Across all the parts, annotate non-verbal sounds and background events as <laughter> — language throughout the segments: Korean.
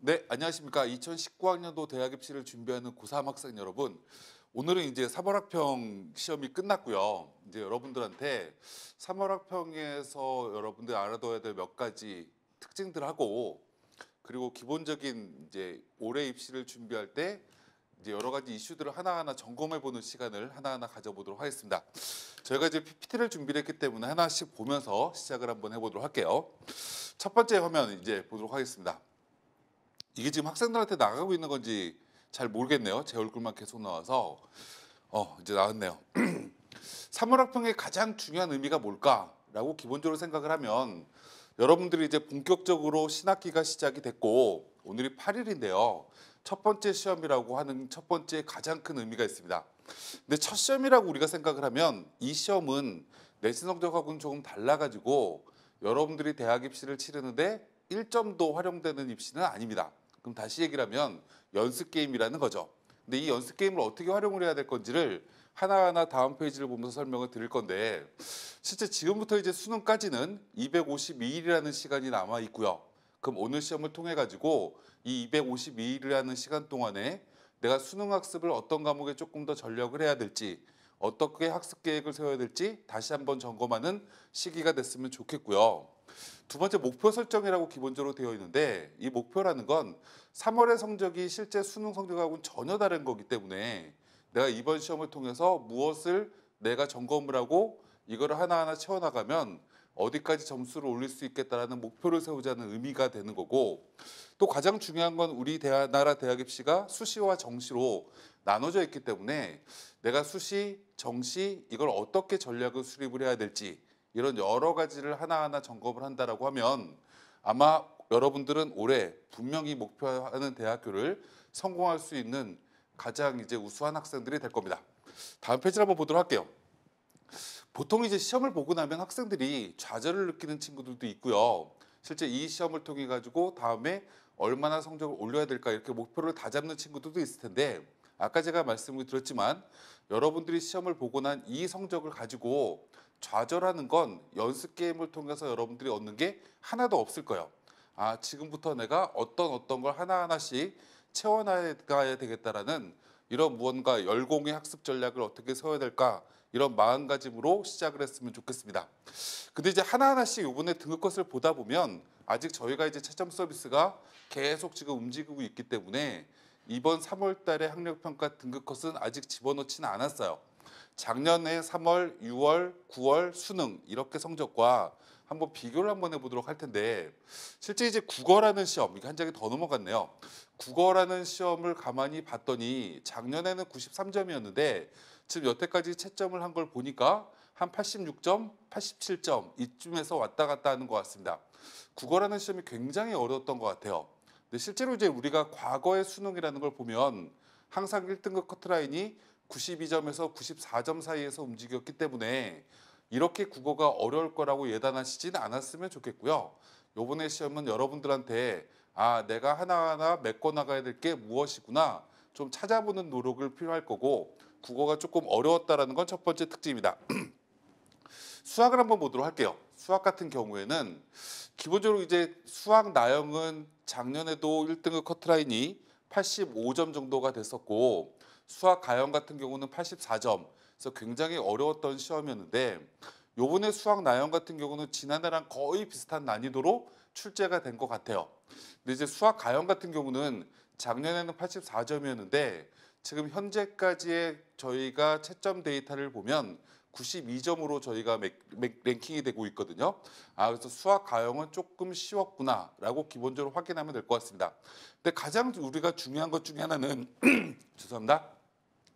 네, 안녕하십니까. 2019학년도 대학 입시를 준비하는 고3 학생 여러분. 오늘은 이제 3월학평 시험이 끝났고요. 이제 여러분들한테 3월학평에서 여러분들 알아둬야 될 몇 가지 특징들하고 그리고 기본적인 이제 올해 입시를 준비할 때 이제 여러 가지 이슈들을 하나하나 점검해 보는 시간을 하나하나 가져보도록 하겠습니다. 저희가 이제 PPT를 준비를 했기 때문에 하나씩 보면서 시작을 한번 해보도록 할게요. 첫 번째 화면 이제 보도록 하겠습니다. 이게 지금 학생들한테 나가고 있는 건지 잘 모르겠네요. 제 얼굴만 계속 나와서 어 이제 나왔네요. 3월 <clears throat> 학평의 가장 중요한 의미가 뭘까라고 기본적으로 생각을 하면 여러분들이 이제 본격적으로 신학기가 시작이 됐고 오늘이 8일인데요. 첫 번째 시험이라고 하는 첫 번째 가장 큰 의미가 있습니다. 근데 첫 시험이라고 우리가 생각을 하면 이 시험은 내신 성적하고는 조금 달라가지고 여러분들이 대학 입시를 치르는데 1점도 활용되는 입시는 아닙니다. 그럼 다시 얘기를 하면 연습 게임이라는 거죠. 근데 이 연습 게임을 어떻게 활용을 해야 될 건지를 하나하나 다음 페이지를 보면서 설명을 드릴 건데 실제 지금부터 이제 수능까지는 252일이라는 시간이 남아 있고요. 그럼 오늘 시험을 통해 가지고 이 252일이라는 시간 동안에 내가 수능 학습을 어떤 과목에 조금 더 전력을 해야 될지 어떻게 학습 계획을 세워야 될지 다시 한번 점검하는 시기가 됐으면 좋겠고요. 두 번째 목표 설정이라고 기본적으로 되어 있는데 이 목표라는 건 3월의 성적이 실제 수능 성적하고는 전혀 다른 거기 때문에 내가 이번 시험을 통해서 무엇을 내가 점검을 하고 이거를 하나하나 채워나가면 어디까지 점수를 올릴 수 있겠다라는 목표를 세우자는 의미가 되는 거고 또 가장 중요한 건 우리 대하, 나라 대학 입시가 수시와 정시로 나눠져 있기 때문에 내가 수시, 정시 이걸 어떻게 전략을 수립을 해야 될지 이런 여러 가지를 하나하나 점검을 한다라고 하면 아마 여러분들은 올해 분명히 목표하는 대학교를 성공할 수 있는 가장 이제 우수한 학생들이 될 겁니다. 다음 페이지를 한번 보도록 할게요. 보통 이제 시험을 보고 나면 학생들이 좌절을 느끼는 친구들도 있고요. 실제 이 시험을 통해 가지고 다음에 얼마나 성적을 올려야 될까 이렇게 목표를 다 잡는 친구들도 있을 텐데 아까 제가 말씀을 드렸지만 여러분들이 시험을 보고 난 이 성적을 가지고 좌절하는 건 연습 게임을 통해서 여러분들이 얻는 게 하나도 없을 거예요. 아 지금부터 내가 어떤 어떤 걸 하나 하나씩 채워나가야 되겠다라는 이런 무언가 열공의 학습 전략을 어떻게 세워야 될까 이런 마음가짐으로 시작을 했으면 좋겠습니다. 근데 이제 하나하나씩 이번에 등급컷을 보다 보면 아직 저희가 이제 채점 서비스가 계속 지금 움직이고 있기 때문에 이번 3월 달에 학력평가 등급컷은 아직 집어넣지는 않았어요. 작년에 3월, 6월, 9월 수능 이렇게 성적과 한번 비교를 한번 해보도록 할 텐데 실제 이제 국어라는 시험 이게 한 장이 더 넘어갔네요. 국어라는 시험을 가만히 봤더니 작년에는 93점이었는데 지금 여태까지 채점을 한 걸 보니까 한 86점, 87점 이쯤에서 왔다 갔다 하는 것 같습니다. 국어라는 시험이 굉장히 어려웠던 것 같아요. 근데 실제로 이제 우리가 과거의 수능이라는 걸 보면 항상 1등급 커트라인이 92점에서 94점 사이에서 움직였기 때문에 이렇게 국어가 어려울 거라고 예단하시진 않았으면 좋겠고요. 요번에 시험은 여러분들한테 아 내가 하나하나 메꿔나가야 될 게 무엇이구나 좀 찾아보는 노력을 필요할 거고 국어가 조금 어려웠다라건첫 번째 특징입니다. <clears throat> 수학을 한번 보도록 할게요. 수학 같은 경우에는 기본적으로 이제 수학 나영은 작년에도 1등급 커트라인이 85점 정도가 됐었고 수학 가형 같은 경우는 84점. 그래서 굉장히 어려웠던 시험이었는데 요번에 수학 나형 같은 경우는 지난해랑 거의 비슷한 난이도로 출제가 된 것 같아요. 근데 이제 수학 가형 같은 경우는 작년에는 84점이었는데 지금 현재까지의 저희가 채점 데이터를 보면 92점으로 저희가 맥, 맥, 랭킹이 되고 있거든요. 아 그래서 수학 가형은 조금 쉬웠구나라고 기본적으로 확인하면 될 것 같습니다. 근데 가장 우리가 중요한 것 중에 하나는 <clears throat> 죄송합니다.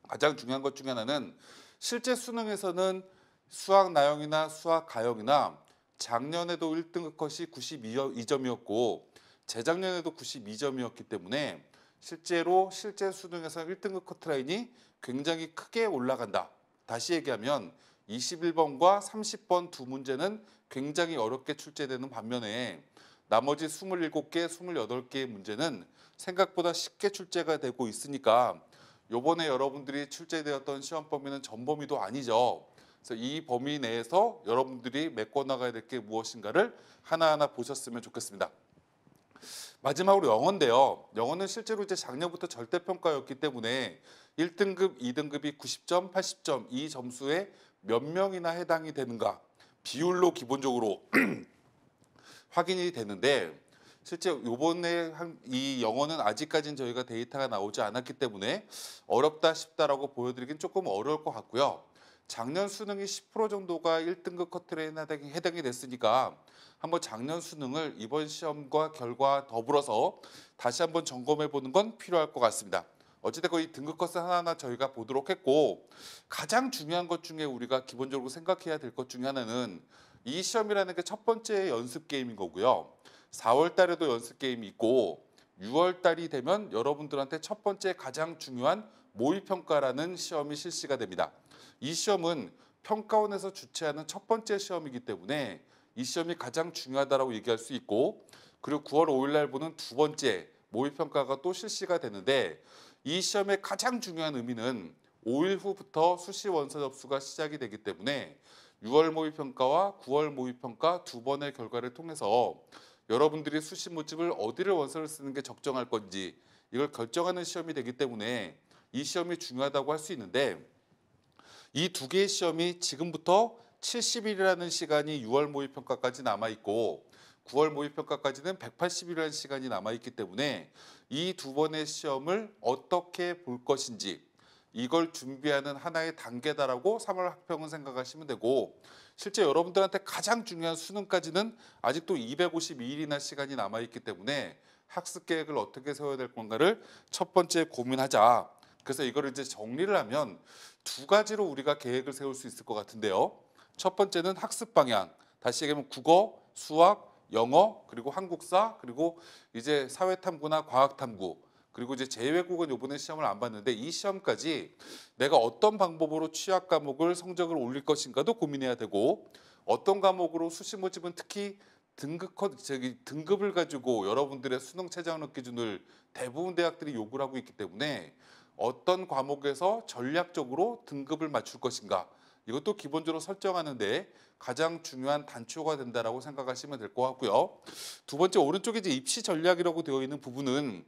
가장 중요한 것 중에 하나는 실제 수능에서는 수학 나형이나 수학 가형이나 작년에도 1등급 컷이 92점이었고 재작년에도 92점이었기 때문에 실제로 실제 수능에서 1등급 커트 라인이 굉장히 크게 올라간다. 다시 얘기하면 21번과 30번 두 문제는 굉장히 어렵게 출제되는 반면에 나머지 27개, 28개의 문제는 생각보다 쉽게 출제가 되고 있으니까 요번에 여러분들이 출제되었던 시험 범위는 전 범위도 아니죠. 그래서 이 범위 내에서 여러분들이 메꿔나가야 될 게 무엇인가를 하나하나 보셨으면 좋겠습니다. 마지막으로 영어인데요. 영어는 실제로 이제 작년부터 절대평가였기 때문에 1등급, 2등급이 90점, 80점 이 점수에 몇 명이나 해당이 되는가 비율로 기본적으로 <clears throat> 확인이 되는데 실제 요번에 한, 이 영어는 아직까지는 저희가 데이터가 나오지 않았기 때문에 어렵다 싶다라고 보여드리긴 조금 어려울 것 같고요. 작년 수능이 10% 정도가 1등급 커트라 해당이 됐으니까 한번 작년 수능을 이번 시험과 결과 더불어서 다시 한번 점검해 보는 건 필요할 것 같습니다. 어찌됐건 이 등급 컷 하나하나 저희가 보도록 했고 가장 중요한 것 중에 우리가 기본적으로 생각해야 될 것 중에 하나는 이 시험이라는 게 첫 번째 연습 게임인 거고요. 4월 달에도 연습 게임이 있고 6월 달이 되면 여러분들한테 첫 번째 가장 중요한 모의 평가라는 시험이 실시가 됩니다. 이 시험은 평가원에서 주최하는 첫 번째 시험이기 때문에 이 시험이 가장 중요하다고 얘기할 수 있고 그리고 9월 5일 날 보는 두 번째 모의 평가가 또 실시가 되는데 이 시험의 가장 중요한 의미는 5일 후부터 수시 원서 접수가 시작이 되기 때문에 6월 모의평가와 9월 모의평가 두 번의 결과를 통해서 여러분들이 수시 모집을 어디를 원서를 쓰는 게 적정할 건지 이걸 결정하는 시험이 되기 때문에 이 시험이 중요하다고 할 수 있는데 이 두 개의 시험이 지금부터 70일이라는 시간이 6월 모의평가까지 남아있고 9월 모의평가까지는 180일이라는 시간이 남아있기 때문에 이 두 번의 시험을 어떻게 볼 것인지 이걸 준비하는 하나의 단계다라고 3월 학평은 생각하시면 되고 실제 여러분들한테 가장 중요한 수능까지는 아직도 252일이나 시간이 남아 있기 때문에 학습 계획을 어떻게 세워야 될 건가를 첫 번째 고민하자. 그래서 이거를 이제 정리를 하면 두 가지로 우리가 계획을 세울 수 있을 것 같은데요. 첫 번째는 학습 방향. 다시 얘기하면 국어, 수학, 영어, 그리고 한국사, 그리고 이제 사회탐구나 과학탐구. 그리고 이제 제외국은 이번에 시험을 안 봤는데 이 시험까지 내가 어떤 방법으로 취약 과목을 성적을 올릴 것인가도 고민해야 되고 어떤 과목으로 수시 모집은 특히 등급 저기 등급을 가지고 여러분들의 수능 최저학력 기준을 대부분 대학들이 요구를 하고 있기 때문에 어떤 과목에서 전략적으로 등급을 맞출 것인가 이것도 기본적으로 설정하는데 가장 중요한 단초가 된다라고 생각하시면 될 것 같고요. 두 번째 오른쪽에 이제 입시 전략이라고 되어 있는 부분은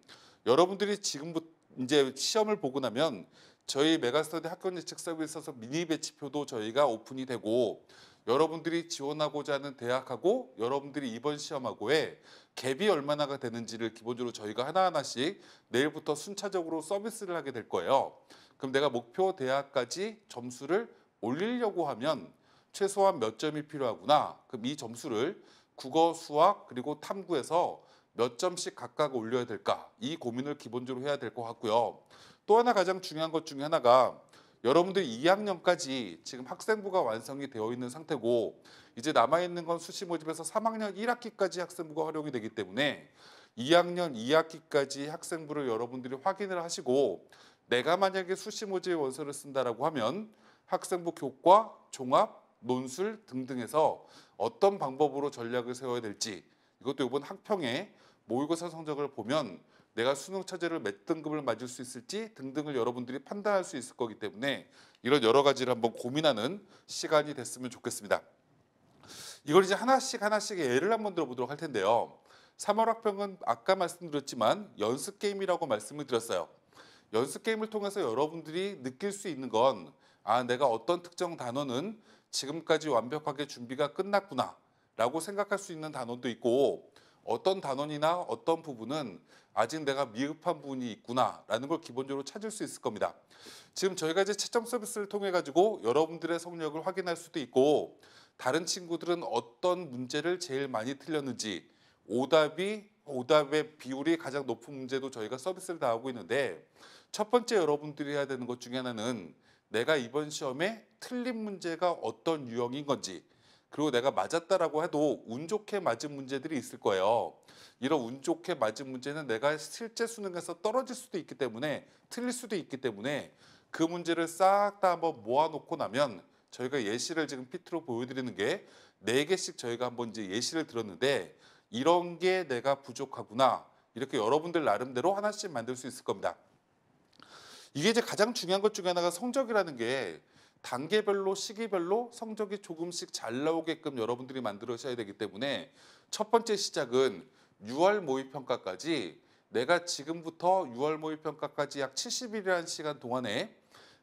여러분들이 지금부터 이제 시험을 보고 나면 저희 메가스터디 학교 예측 서비에 있어서 미니 배치표도 저희가 오픈이 되고 여러분들이 지원하고자 하는 대학하고 여러분들이 이번 시험하고의 갭이 얼마나가 되는지를 기본적으로 저희가 하나하나씩 내일부터 순차적으로 서비스를 하게 될 거예요. 그럼 내가 목표 대학까지 점수를 올리려고 하면 최소한 몇 점이 필요하구나. 그럼 이 점수를 국어, 수학 그리고 탐구에서 몇 점씩 각각 올려야 될까 이 고민을 기본적으로 해야 될 것 같고요. 또 하나 가장 중요한 것 중에 하나가 여러분들 2학년까지 지금 학생부가 완성이 되어 있는 상태고 이제 남아있는 건 수시 모집에서 3학년 1학기까지 학생부가 활용이 되기 때문에 2학년 2학기까지 학생부를 여러분들이 확인을 하시고 내가 만약에 수시 모집 원서를 쓴다라고 하면 학생부 교과, 종합, 논술 등등에서 어떤 방법으로 전략을 세워야 될지 이것도 이번 학평에 모의고사 성적을 보면 내가 수능 차제를 몇 등급을 맞을 수 있을지 등등을 여러분들이 판단할 수 있을 거기 때문에 이런 여러 가지를 한번 고민하는 시간이 됐으면 좋겠습니다. 이걸 이제 하나씩 하나씩 예를 한번 들어보도록 할 텐데요. 3월 학평은 아까 말씀드렸지만 연습 게임이라고 말씀을 드렸어요. 연습 게임을 통해서 여러분들이 느낄 수 있는 건 아, 내가 어떤 특정 단어는 지금까지 완벽하게 준비가 끝났구나 라고 생각할 수 있는 단어도 있고 어떤 단원이나 어떤 부분은 아직 내가 미흡한 부분이 있구나라는 걸 기본적으로 찾을 수 있을 겁니다. 지금 저희가 이제 채점 서비스를 통해 가지고 여러분들의 성력을 확인할 수도 있고 다른 친구들은 어떤 문제를 제일 많이 틀렸는지 오답이 오답의 비율이 가장 높은 문제도 저희가 서비스를 다 하고 있는데 첫 번째 여러분들이 해야 되는 것 중에 하나는 내가 이번 시험에 틀린 문제가 어떤 유형인 건지 그리고 내가 맞았다라고 해도 운 좋게 맞은 문제들이 있을 거예요. 이런 운 좋게 맞은 문제는 내가 실제 수능에서 떨어질 수도 있기 때문에 틀릴 수도 있기 때문에 그 문제를 싹 다 한번 모아놓고 나면 저희가 예시를 지금 피트로 보여드리는 게 네개씩 저희가 한번 이제 예시를 들었는데 이런 게 내가 부족하구나 이렇게 여러분들 나름대로 하나씩 만들 수 있을 겁니다. 이게 이제 가장 중요한 것 중에 하나가 성적이라는 게 단계별로 시기별로 성적이 조금씩 잘 나오게끔 여러분들이 만들어셔야 되기 때문에 첫 번째 시작은 6월 모의평가까지 내가 지금부터 6월 모의평가까지 약 70일이라는 시간 동안에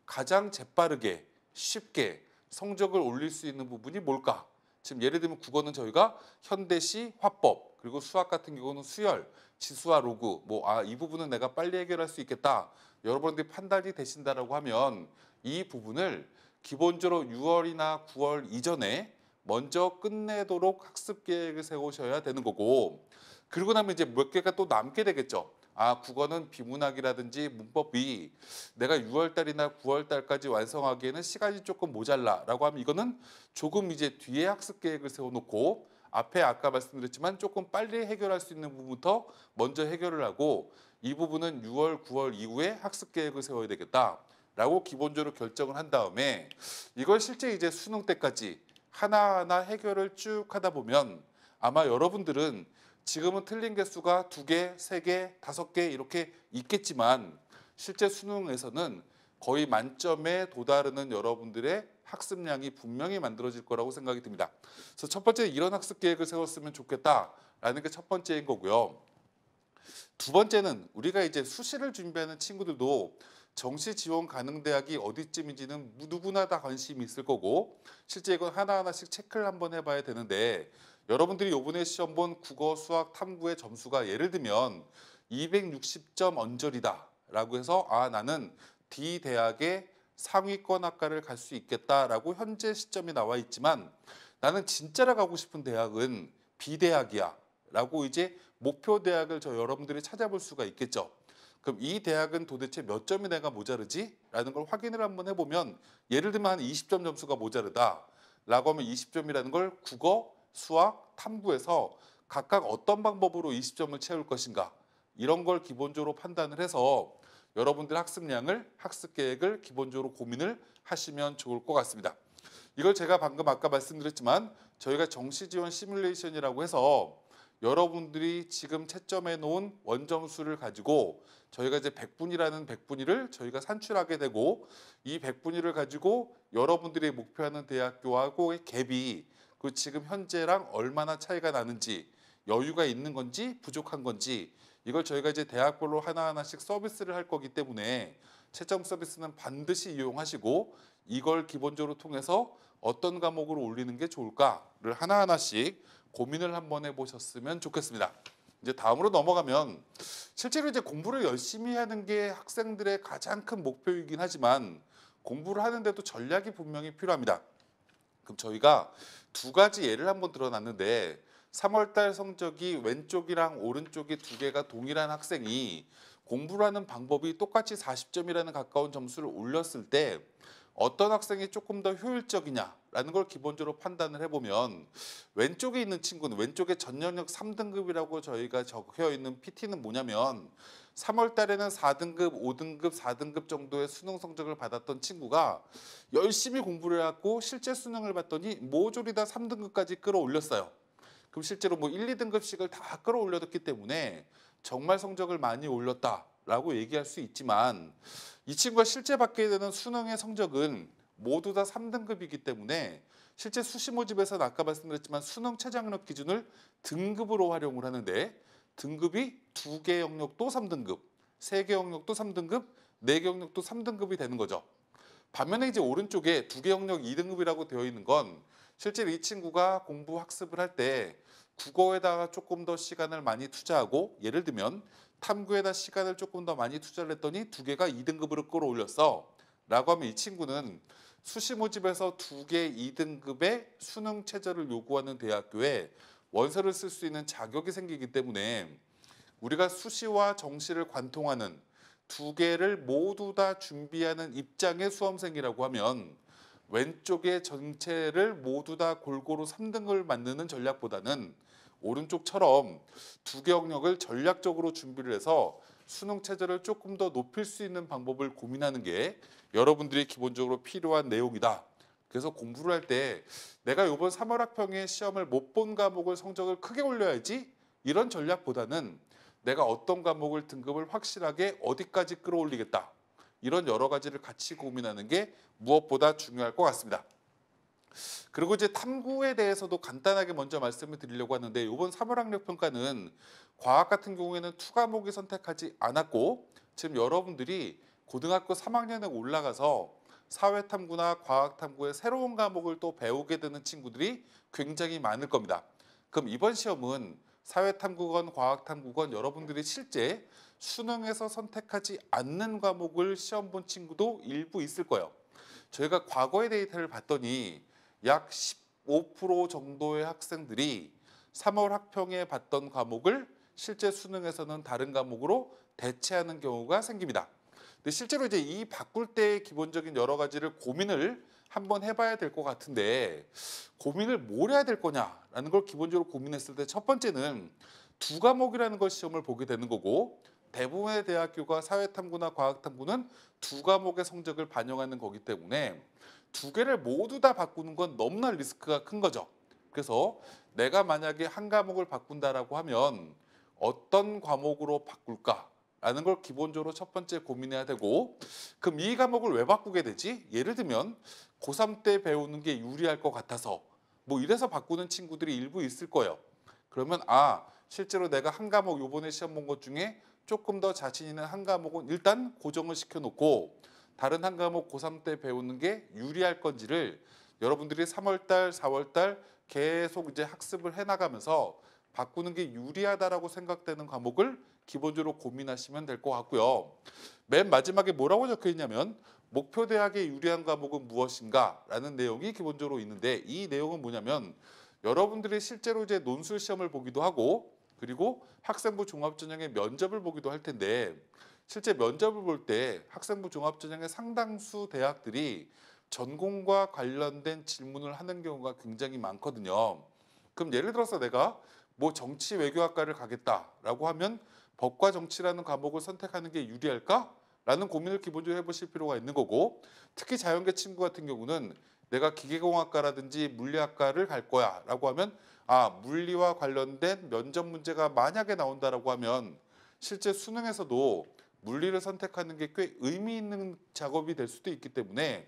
가장 재빠르게 쉽게 성적을 올릴 수 있는 부분이 뭘까? 지금 예를 들면 국어는 저희가 현대시, 화법, 그리고 수학 같은 경우는 수열, 지수와 로그, 뭐 아 이 부분은 내가 빨리 해결할 수 있겠다. 여러분들이 판단이 되신다라고 하면 이 부분을 기본적으로 6월이나 9월 이전에 먼저 끝내도록 학습 계획을 세우셔야 되는 거고 그리고 나면 이제 몇 개가 또 남게 되겠죠. 아, 국어는 비문학이라든지 문법이 내가 6월 달이나 9월 달까지 완성하기에는 시간이 조금 모자라라고 하면 이거는 조금 이제 뒤에 학습 계획을 세워놓고 앞에 아까 말씀드렸지만 조금 빨리 해결할 수 있는 부분부터 먼저 해결을 하고 이 부분은 6월, 9월 이후에 학습 계획을 세워야 되겠다. 라고 기본적으로 결정을 한 다음에 이걸 실제 이제 수능 때까지 하나하나 해결을 쭉 하다 보면 아마 여러분들은 지금은 틀린 개수가 두 개, 세 개, 다섯 개 이렇게 있겠지만 실제 수능에서는 거의 만점에 도달하는 여러분들의 학습량이 분명히 만들어질 거라고 생각이 듭니다. 그래서 첫 번째 이런 학습 계획을 세웠으면 좋겠다라는 게 첫 번째인 거고요. 두 번째는 우리가 이제 수시를 준비하는 친구들도 정시 지원 가능 대학이 어디쯤인지는 누구나 다 관심이 있을 거고 실제 이건 하나하나씩 체크를 한번 해봐야 되는데 여러분들이 요번에 시험 본 국어, 수학, 탐구의 점수가 예를 들면 260점 언저리다 라고 해서 아 나는 D 대학의 상위권 학과를 갈 수 있겠다라고 현재 시점이 나와 있지만 나는 진짜로 가고 싶은 대학은 B 대학이야 라고 이제 목표 대학을 저 여러분들이 찾아볼 수가 있겠죠. 그럼 이 대학은 도대체 몇 점이 내가 모자르지? 라는 걸 확인을 한번 해보면 예를 들면 한 20점 점수가 모자르다 라고 하면 20점이라는 걸 국어, 수학, 탐구에서 각각 어떤 방법으로 20점을 채울 것인가 이런 걸 기본적으로 판단을 해서 여러분들 학습량을, 학습 계획을 기본적으로 고민을 하시면 좋을 것 같습니다. 이걸 제가 방금 아까 말씀드렸지만 저희가 정시 지원 시뮬레이션이라고 해서 여러분들이 지금 채점해 놓은 원점수를 가지고 저희가 이제 백분위라는 백분위를 저희가 산출하게 되고 이 백분위를 가지고 여러분들이 목표하는 대학교하고의 갭이 그 지금 현재랑 얼마나 차이가 나는지 여유가 있는 건지 부족한 건지 이걸 저희가 이제 대학별로 하나하나씩 서비스를 할 거기 때문에 채점 서비스는 반드시 이용하시고 이걸 기본적으로 통해서 어떤 과목으로 올리는 게 좋을까를 하나하나씩 고민을 한번 해보셨으면 좋겠습니다. 이제 다음으로 넘어가면 실제로 이제 공부를 열심히 하는 게 학생들의 가장 큰 목표이긴 하지만 공부를 하는데도 전략이 분명히 필요합니다. 그럼 저희가 두 가지 예를 한번 들어놨는데 3월달 성적이 왼쪽이랑 오른쪽이 두 개가 동일한 학생이 공부라는 방법이 똑같이 40점이라는 가까운 점수를 올렸을 때 어떤 학생이 조금 더 효율적이냐라는 걸 기본적으로 판단을 해보면 왼쪽에 있는 친구는 왼쪽에 전년력 3등급이라고 저희가 적혀 있는 PT는 뭐냐면 3월 달에는 4등급, 5등급, 4등급 정도의 수능 성적을 받았던 친구가 열심히 공부를 해갖고 실제 수능을 봤더니 모조리 다 3등급까지 끌어올렸어요. 그럼 실제로 뭐 1, 2등급씩을 다 끌어올렸기 때문에 정말 성적을 많이 올렸다라고 얘기할 수 있지만 이 친구가 실제 받게 되는 수능의 성적은 모두 다 3등급이기 때문에 실제 수시 모집에서 아까 말씀드렸지만 수능 최저학력 기준을 등급으로 활용을 하는데 등급이 두 개 영역도 3등급, 세 개 영역도 3등급, 네 개 영역도 3등급이 되는 거죠. 반면에 이제 오른쪽에 두 개 영역 2등급이라고 되어 있는 건 실제 이 친구가 공부 학습을 할 때 국어에다가 조금 더 시간을 많이 투자하고 예를 들면 탐구에다 시간을 조금 더 많이 투자를 했더니 두 개가 2등급으로 끌어올렸어. 라고 하면 이 친구는 수시 모집에서 두 개 2등급의 수능 체제를 요구하는 대학교에 원서를 쓸 수 있는 자격이 생기기 때문에 우리가 수시와 정시를 관통하는 두 개를 모두 다 준비하는 입장의 수험생이라고 하면 왼쪽의 전체를 모두 다 골고루 3등을 만드는 전략보다는 오른쪽처럼 두경력을 전략적으로 준비를 해서 수능 체제를 조금 더 높일 수 있는 방법을 고민하는 게 여러분들이 기본적으로 필요한 내용이다. 그래서 공부를 할 때 내가 이번 3월 학평의 시험을 못 본 과목을 성적을 크게 올려야지 이런 전략보다는 내가 어떤 과목을 등급을 확실하게 어디까지 끌어올리겠다. 이런 여러 가지를 같이 고민하는 게 무엇보다 중요할 것 같습니다. 그리고 이제 탐구에 대해서도 간단하게 먼저 말씀을 드리려고 하는데 이번 3월 학력 평가는 과학 같은 경우에는 투 과목이 선택하지 않았고 지금 여러분들이 고등학교 3학년에 올라가서 사회 탐구나 과학 탐구의 새로운 과목을 또 배우게 되는 친구들이 굉장히 많을 겁니다. 그럼 이번 시험은 사회 탐구건 과학 탐구건 여러분들이 실제 수능에서 선택하지 않는 과목을 시험 본 친구도 일부 있을 거예요. 저희가 과거의 데이터를 봤더니 약15% 정도의 학생들이 3월 학평에 봤던 과목을 실제 수능에서는 다른 과목으로 대체하는 경우가 생깁니다. 근데 실제로 이제 이 바꿀 때의 기본적인 여러 가지를 고민을 한번 해봐야 될 것 같은데 고민을 뭘 해야 될 거냐라는 걸 기본적으로 고민했을 때 첫 번째는 두 과목이라는 걸 시험을 보게 되는 거고 대부분의 대학교가 사회탐구나 과학탐구는 두 과목의 성적을 반영하는 거기 때문에 두 개를 모두 다 바꾸는 건 너무나 리스크가 큰 거죠. 그래서 내가 만약에 한 과목을 바꾼다라고 하면 어떤 과목으로 바꿀까라는 걸 기본적으로 첫 번째 고민해야 되고 그럼 이 과목을 왜 바꾸게 되지? 예를 들면 고3 때 배우는 게 유리할 것 같아서 뭐 이래서 바꾸는 친구들이 일부 있을 거예요. 그러면 아 실제로 내가 한 과목 요번에 시험 본 것 중에 조금 더 자신 있는 한 과목은 일단 고정을 시켜놓고 다른 한 과목 고3 때 배우는 게 유리할 건지를 여러분들이 3월달, 4월달 계속 이제 학습을 해나가면서 바꾸는 게 유리하다라고 생각되는 과목을 기본적으로 고민하시면 될 것 같고요. 맨 마지막에 뭐라고 적혀 있냐면 목표 대학에 유리한 과목은 무엇인가라는 내용이 기본적으로 있는데 이 내용은 뭐냐면 여러분들이 실제로 이제 논술 시험을 보기도 하고 그리고 학생부 종합전형의 면접을 보기도 할 텐데 실제 면접을 볼 때 학생부 종합전형의 상당수 대학들이 전공과 관련된 질문을 하는 경우가 굉장히 많거든요. 그럼 예를 들어서 내가 뭐 정치 외교학과를 가겠다라고 하면 법과 정치라는 과목을 선택하는 게 유리할까? 라는 고민을 기본적으로 해보실 필요가 있는 거고 특히 자연계 친구 같은 경우는 내가 기계공학과라든지 물리학과를 갈 거야 라고 하면 아 물리와 관련된 면접 문제가 만약에 나온다라고 하면 실제 수능에서도 물리를 선택하는 게 꽤 의미 있는 작업이 될 수도 있기 때문에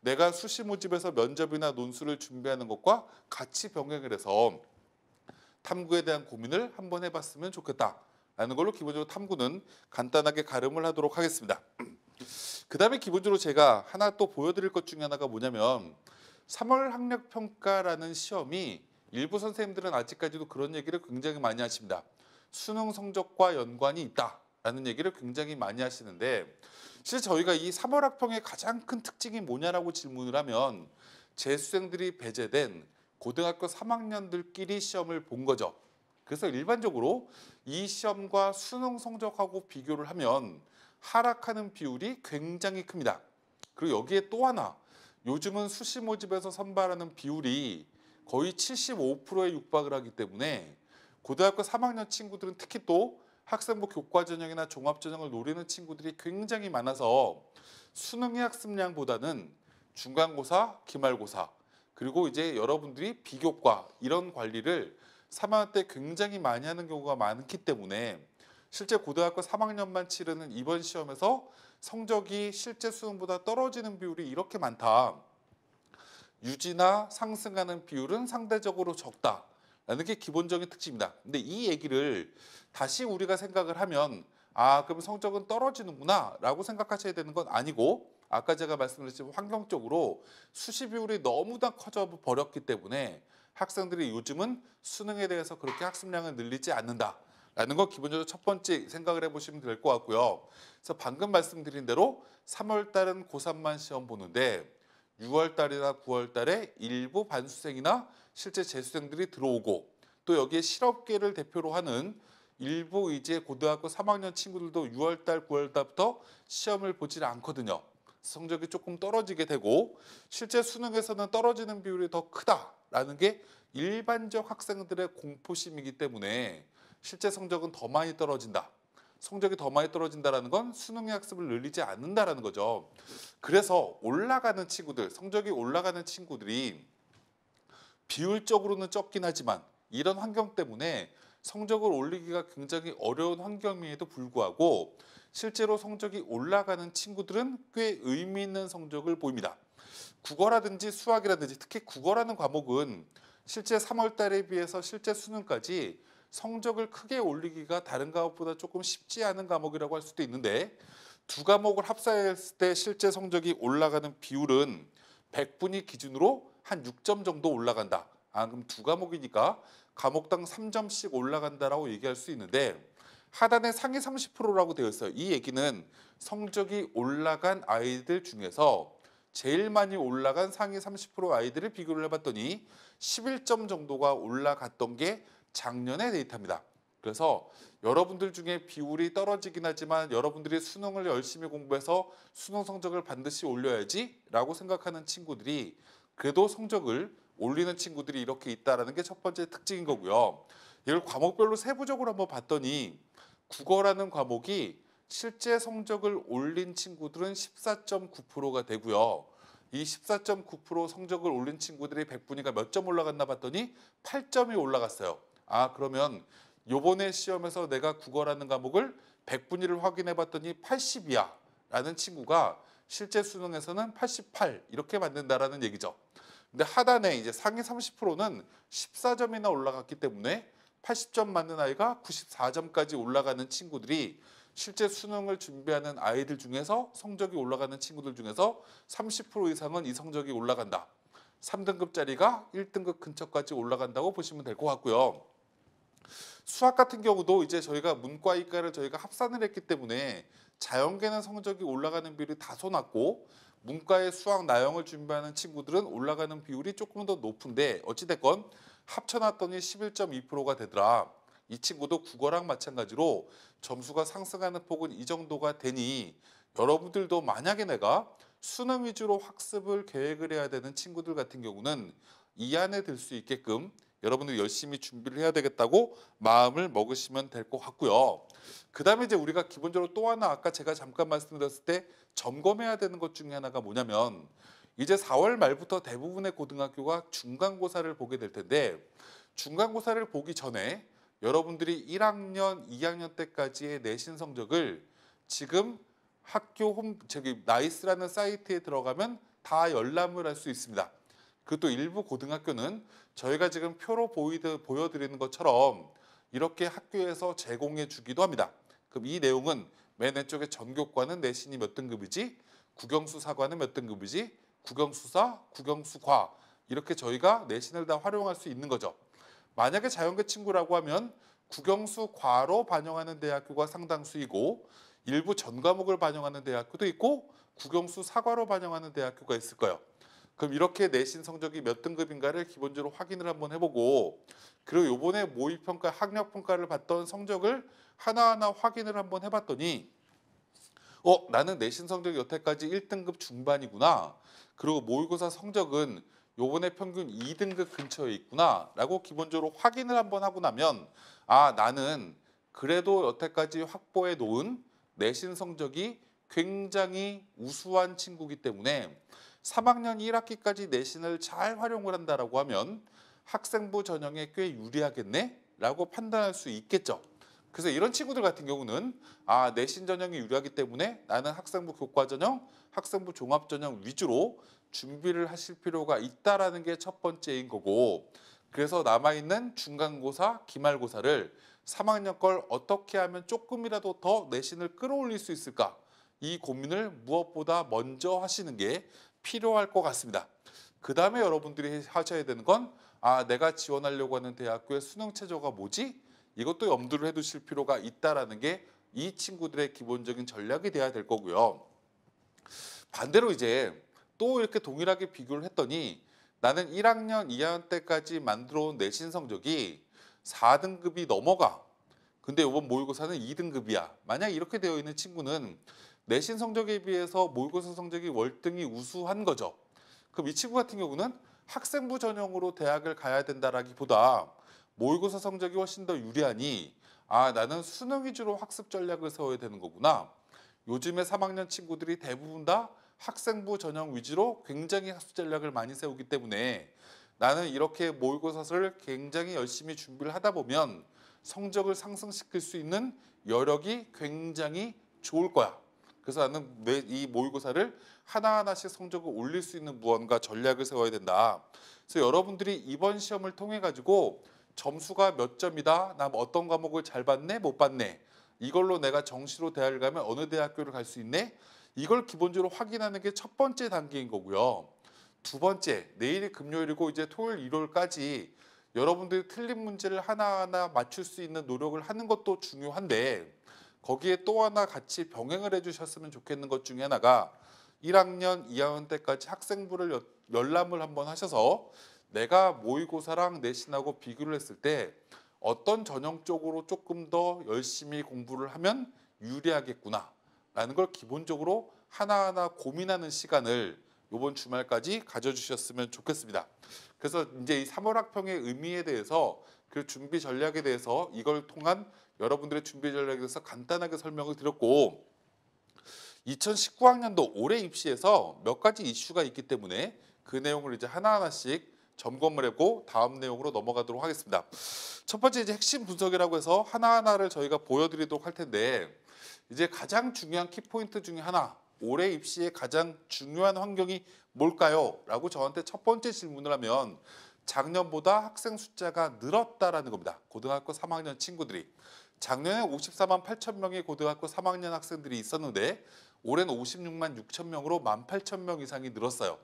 내가 수시 모집에서 면접이나 논술을 준비하는 것과 같이 병행을 해서 탐구에 대한 고민을 한번 해봤으면 좋겠다라는 걸로 기본적으로 탐구는 간단하게 가름을 하도록 하겠습니다. <clears throat> 그 다음에 기본적으로 제가 하나 또 보여드릴 것 중에 하나가 뭐냐면 3월 학력평가라는 시험이 일부 선생님들은 아직까지도 그런 얘기를 굉장히 많이 하십니다. 수능 성적과 연관이 있다. 라는 얘기를 굉장히 많이 하시는데 사실 저희가 이 3월 학평의 가장 큰 특징이 뭐냐라고 질문을 하면 재수생들이 배제된 고등학교 3학년들끼리 시험을 본 거죠. 그래서 일반적으로 이 시험과 수능 성적하고 비교를 하면 하락하는 비율이 굉장히 큽니다. 그리고 여기에 또 하나 요즘은 수시 모집에서 선발하는 비율이 거의 75%에 육박을 하기 때문에 고등학교 3학년 친구들은 특히 또 학생부 교과 전형이나 종합 전형을 노리는 친구들이 굉장히 많아서 수능의 학습량보다는 중간고사, 기말고사 그리고 이제 여러분들이 비교과 이런 관리를 3학년 때 굉장히 많이 하는 경우가 많기 때문에 실제 고등학교 3학년만 치르는 이번 시험에서 성적이 실제 수능보다 떨어지는 비율이 이렇게 많다. 유지나 상승하는 비율은 상대적으로 적다. 라는 게 기본적인 특징입니다. 근데 이 얘기를 다시 우리가 생각을 하면 아 그럼 성적은 떨어지는구나 라고 생각하셔야 되는 건 아니고 아까 제가 말씀드렸지만 환경적으로 수시 비율이 너무 나 커져 버렸기 때문에 학생들이 요즘은 수능에 대해서 그렇게 학습량을 늘리지 않는다 라는 거 기본적으로 첫 번째 생각을 해보시면 될 것 같고요. 그래서 방금 말씀드린 대로 3월 달은 고3만 시험 보는데 6월 달이나 9월 달에 일부 반수생이나 실제 재수생들이 들어오고 또 여기에 실업계를 대표로 하는 일부 이제 고등학교 3학년 친구들도 6월달, 9월달부터 시험을 보질 않거든요. 성적이 조금 떨어지게 되고 실제 수능에서는 떨어지는 비율이 더 크다라는 게 일반적 학생들의 공포심이기 때문에 실제 성적은 더 많이 떨어진다. 성적이 더 많이 떨어진다라는 건 수능의 학습을 늘리지 않는다라는 거죠. 그래서 올라가는 친구들, 성적이 올라가는 친구들이 비율적으로는 적긴 하지만 이런 환경 때문에 성적을 올리기가 굉장히 어려운 환경임에도 불구하고 실제로 성적이 올라가는 친구들은 꽤 의미 있는 성적을 보입니다. 국어라든지 수학이라든지 특히 국어라는 과목은 실제 3월 달에 비해서 실제 수능까지 성적을 크게 올리기가 다른 과목보다 조금 쉽지 않은 과목이라고 할 수도 있는데 두 과목을 합사했을 때 실제 성적이 올라가는 비율은 100분이 기준으로 한 6점 정도 올라간다. 아 그럼 두 과목이니까 과목당 3점씩 올라간다라고 얘기할 수 있는데 하단에 상위 30%라고 되어 있어요. 이 얘기는 성적이 올라간 아이들 중에서 제일 많이 올라간 상위 30% 아이들을 비교를 해봤더니 11점 정도가 올라갔던 게 작년의 데이터입니다. 그래서 여러분들 중에 비율이 떨어지긴 하지만 여러분들이 수능을 열심히 공부해서 수능 성적을 반드시 올려야지 라고 생각하는 친구들이 그래도 성적을 올리는 친구들이 이렇게 있다라는 게 첫 번째 특징인 거고요. 이걸 과목별로 세부적으로 한번 봤더니 국어라는 과목이 실제 성적을 올린 친구들은 14.9%가 되고요. 이 14.9% 성적을 올린 친구들이 100분위가 몇 점 올라갔나 봤더니 8점이 올라갔어요. 아 그러면 요번에 시험에서 내가 국어라는 과목을 100분위를 확인해 봤더니 80이야 라는 친구가 실제 수능에서는 88 이렇게 만든다라는 얘기죠. 근데 하단에 이제 상위 30%는 14점이나 올라갔기 때문에 80점 맞는 아이가 94점까지 올라가는 친구들이 실제 수능을 준비하는 아이들 중에서 성적이 올라가는 친구들 중에서 30% 이상은 이 성적이 올라간다. 3등급짜리가 1등급 근처까지 올라간다고 보시면 될 것 같고요. 수학 같은 경우도 이제 저희가 문과 이과를 저희가 합산을 했기 때문에 자연계는 성적이 올라가는 비율이 다소 낮고 문과의 수학 나영을 준비하는 친구들은 올라가는 비율이 조금 더 높은데 어찌됐건 합쳐놨더니 11.2%가 되더라. 이 친구도 국어랑 마찬가지로 점수가 상승하는 폭은 이 정도가 되니 여러분들도 만약에 내가 수능 위주로 학습을 계획을 해야 되는 친구들 같은 경우는 이 안에 들 수 있게끔 여러분들 열심히 준비를 해야 되겠다고 마음을 먹으시면 될 것 같고요. 그다음에 이제 우리가 기본적으로 또 하나 아까 제가 잠깐 말씀드렸을 때 점검해야 되는 것 중에 하나가 뭐냐면 이제 4월 말부터 대부분의 고등학교가 중간고사를 보게 될 텐데 중간고사를 보기 전에 여러분들이 1학년, 2학년 때까지의 내신 성적을 지금 학교 홈 저기 나이스라는 사이트에 들어가면 다 열람을 할 수 있습니다. 그것도 일부 고등학교는 저희가 지금 표로 보여드리는 것처럼 이렇게 학교에서 제공해 주기도 합니다. 그럼 이 내용은 맨 왼쪽에 전교과는 내신이 몇 등급이지? 국영수사과는 몇 등급이지? 국영수사, 국영수과 이렇게 저희가 내신을 다 활용할 수 있는 거죠. 만약에 자연계 친구라고 하면 국영수과로 반영하는 대학교가 상당수이고 일부 전 과목을 반영하는 대학교도 있고 국영수 사과로 반영하는 대학교가 있을 거예요. 그럼 이렇게 내신 성적이 몇 등급인가를 기본적으로 확인을 한번 해보고 그리고 요번에 모의평가 학력평가를 봤던 성적을 하나하나 확인을 한번 해봤더니 어 나는 내신 성적이 여태까지 1등급 중반이구나 그리고 모의고사 성적은 요번에 평균 2등급 근처에 있구나 라고 기본적으로 확인을 한번 하고 나면 아 나는 그래도 여태까지 확보해 놓은 내신 성적이 굉장히 우수한 친구기 때문에 3학년 1학기까지 내신을 잘 활용을 한다라고 하면 학생부 전형에 꽤 유리하겠네? 라고 판단할 수 있겠죠. 그래서 이런 친구들 같은 경우는 아 내신 전형이 유리하기 때문에 나는 학생부 교과 전형, 학생부 종합 전형 위주로 준비를 하실 필요가 있다라는 게 첫 번째인 거고 그래서 남아있는 중간고사, 기말고사를 3학년 걸 어떻게 하면 조금이라도 더 내신을 끌어올릴 수 있을까 이 고민을 무엇보다 먼저 하시는 게 필요할 것 같습니다. 그 다음에 여러분들이 하셔야 되는 건 아, 내가 지원하려고 하는 대학교의 수능 체제가 뭐지? 이것도 염두를 해두실 필요가 있다라는 게 이 친구들의 기본적인 전략이 돼야 될 거고요. 반대로 이제 또 이렇게 동일하게 비교를 했더니 나는 1학년, 2학년 때까지 만들어 온 내신 성적이 4등급이 넘어가. 근데 이번 모의고사는 2등급이야. 만약 이렇게 되어 있는 친구는 내신 성적에 비해서 모의고사 성적이 월등히 우수한 거죠. 그럼 이 친구 같은 경우는 학생부 전형으로 대학을 가야 된다라기보다 모의고사 성적이 훨씬 더 유리하니 아 나는 수능 위주로 학습 전략을 세워야 되는 거구나. 요즘에 3학년 친구들이 대부분 다 학생부 전형 위주로 굉장히 학습 전략을 많이 세우기 때문에 나는 이렇게 모의고사를 굉장히 열심히 준비를 하다 보면 성적을 상승시킬 수 있는 여력이 굉장히 좋을 거야. 그래서 나는 이 모의고사를 하나하나씩 성적을 올릴 수 있는 무언가 전략을 세워야 된다. 그래서 여러분들이 이번 시험을 통해 가지고 점수가 몇 점이다, 나 뭐 어떤 과목을 잘 봤네, 못 봤네. 이걸로 내가 정시로 대학을 가면 어느 대학교를 갈 수 있네. 이걸 기본적으로 확인하는 게 첫 번째 단계인 거고요. 두 번째, 내일이 금요일이고 이제 토요일, 일요일까지 여러분들이 틀린 문제를 하나하나 맞출 수 있는 노력을 하는 것도 중요한데 거기에 또 하나 같이 병행을 해주셨으면 좋겠는 것 중에 하나가 1학년 2학년 때까지 학생부를 열람을 한번 하셔서 내가 모의고사랑 내신하고 비교를 했을 때 어떤 전형 쪽으로 조금 더 열심히 공부를 하면 유리하겠구나라는 걸 기본적으로 하나하나 고민하는 시간을 이번 주말까지 가져주셨으면 좋겠습니다. 그래서 이제 이 3월 학평의 의미에 대해서 그 준비 전략에 대해서 이걸 통한 여러분들의 준비 전략에 대해서 간단하게 설명을 드렸고 2019학년도 올해 입시에서 몇 가지 이슈가 있기 때문에 그 내용을 이제 하나하나씩 점검을 하고 다음 내용으로 넘어가도록 하겠습니다. 첫 번째 이제 핵심 분석이라고 해서 하나하나를 저희가 보여드리도록 할 텐데 이제 가장 중요한 키포인트 중에 하나 올해 입시의 가장 중요한 환경이 뭘까요? 라고 저한테 첫 번째 질문을 하면 작년보다 학생 숫자가 늘었다라는 겁니다. 고등학교 3학년 친구들이. 작년에 54만 8천 명의 고등학교 3학년 학생들이 있었는데 올해는 56만 6천 명으로 1만 8천 명 이상이 늘었어요.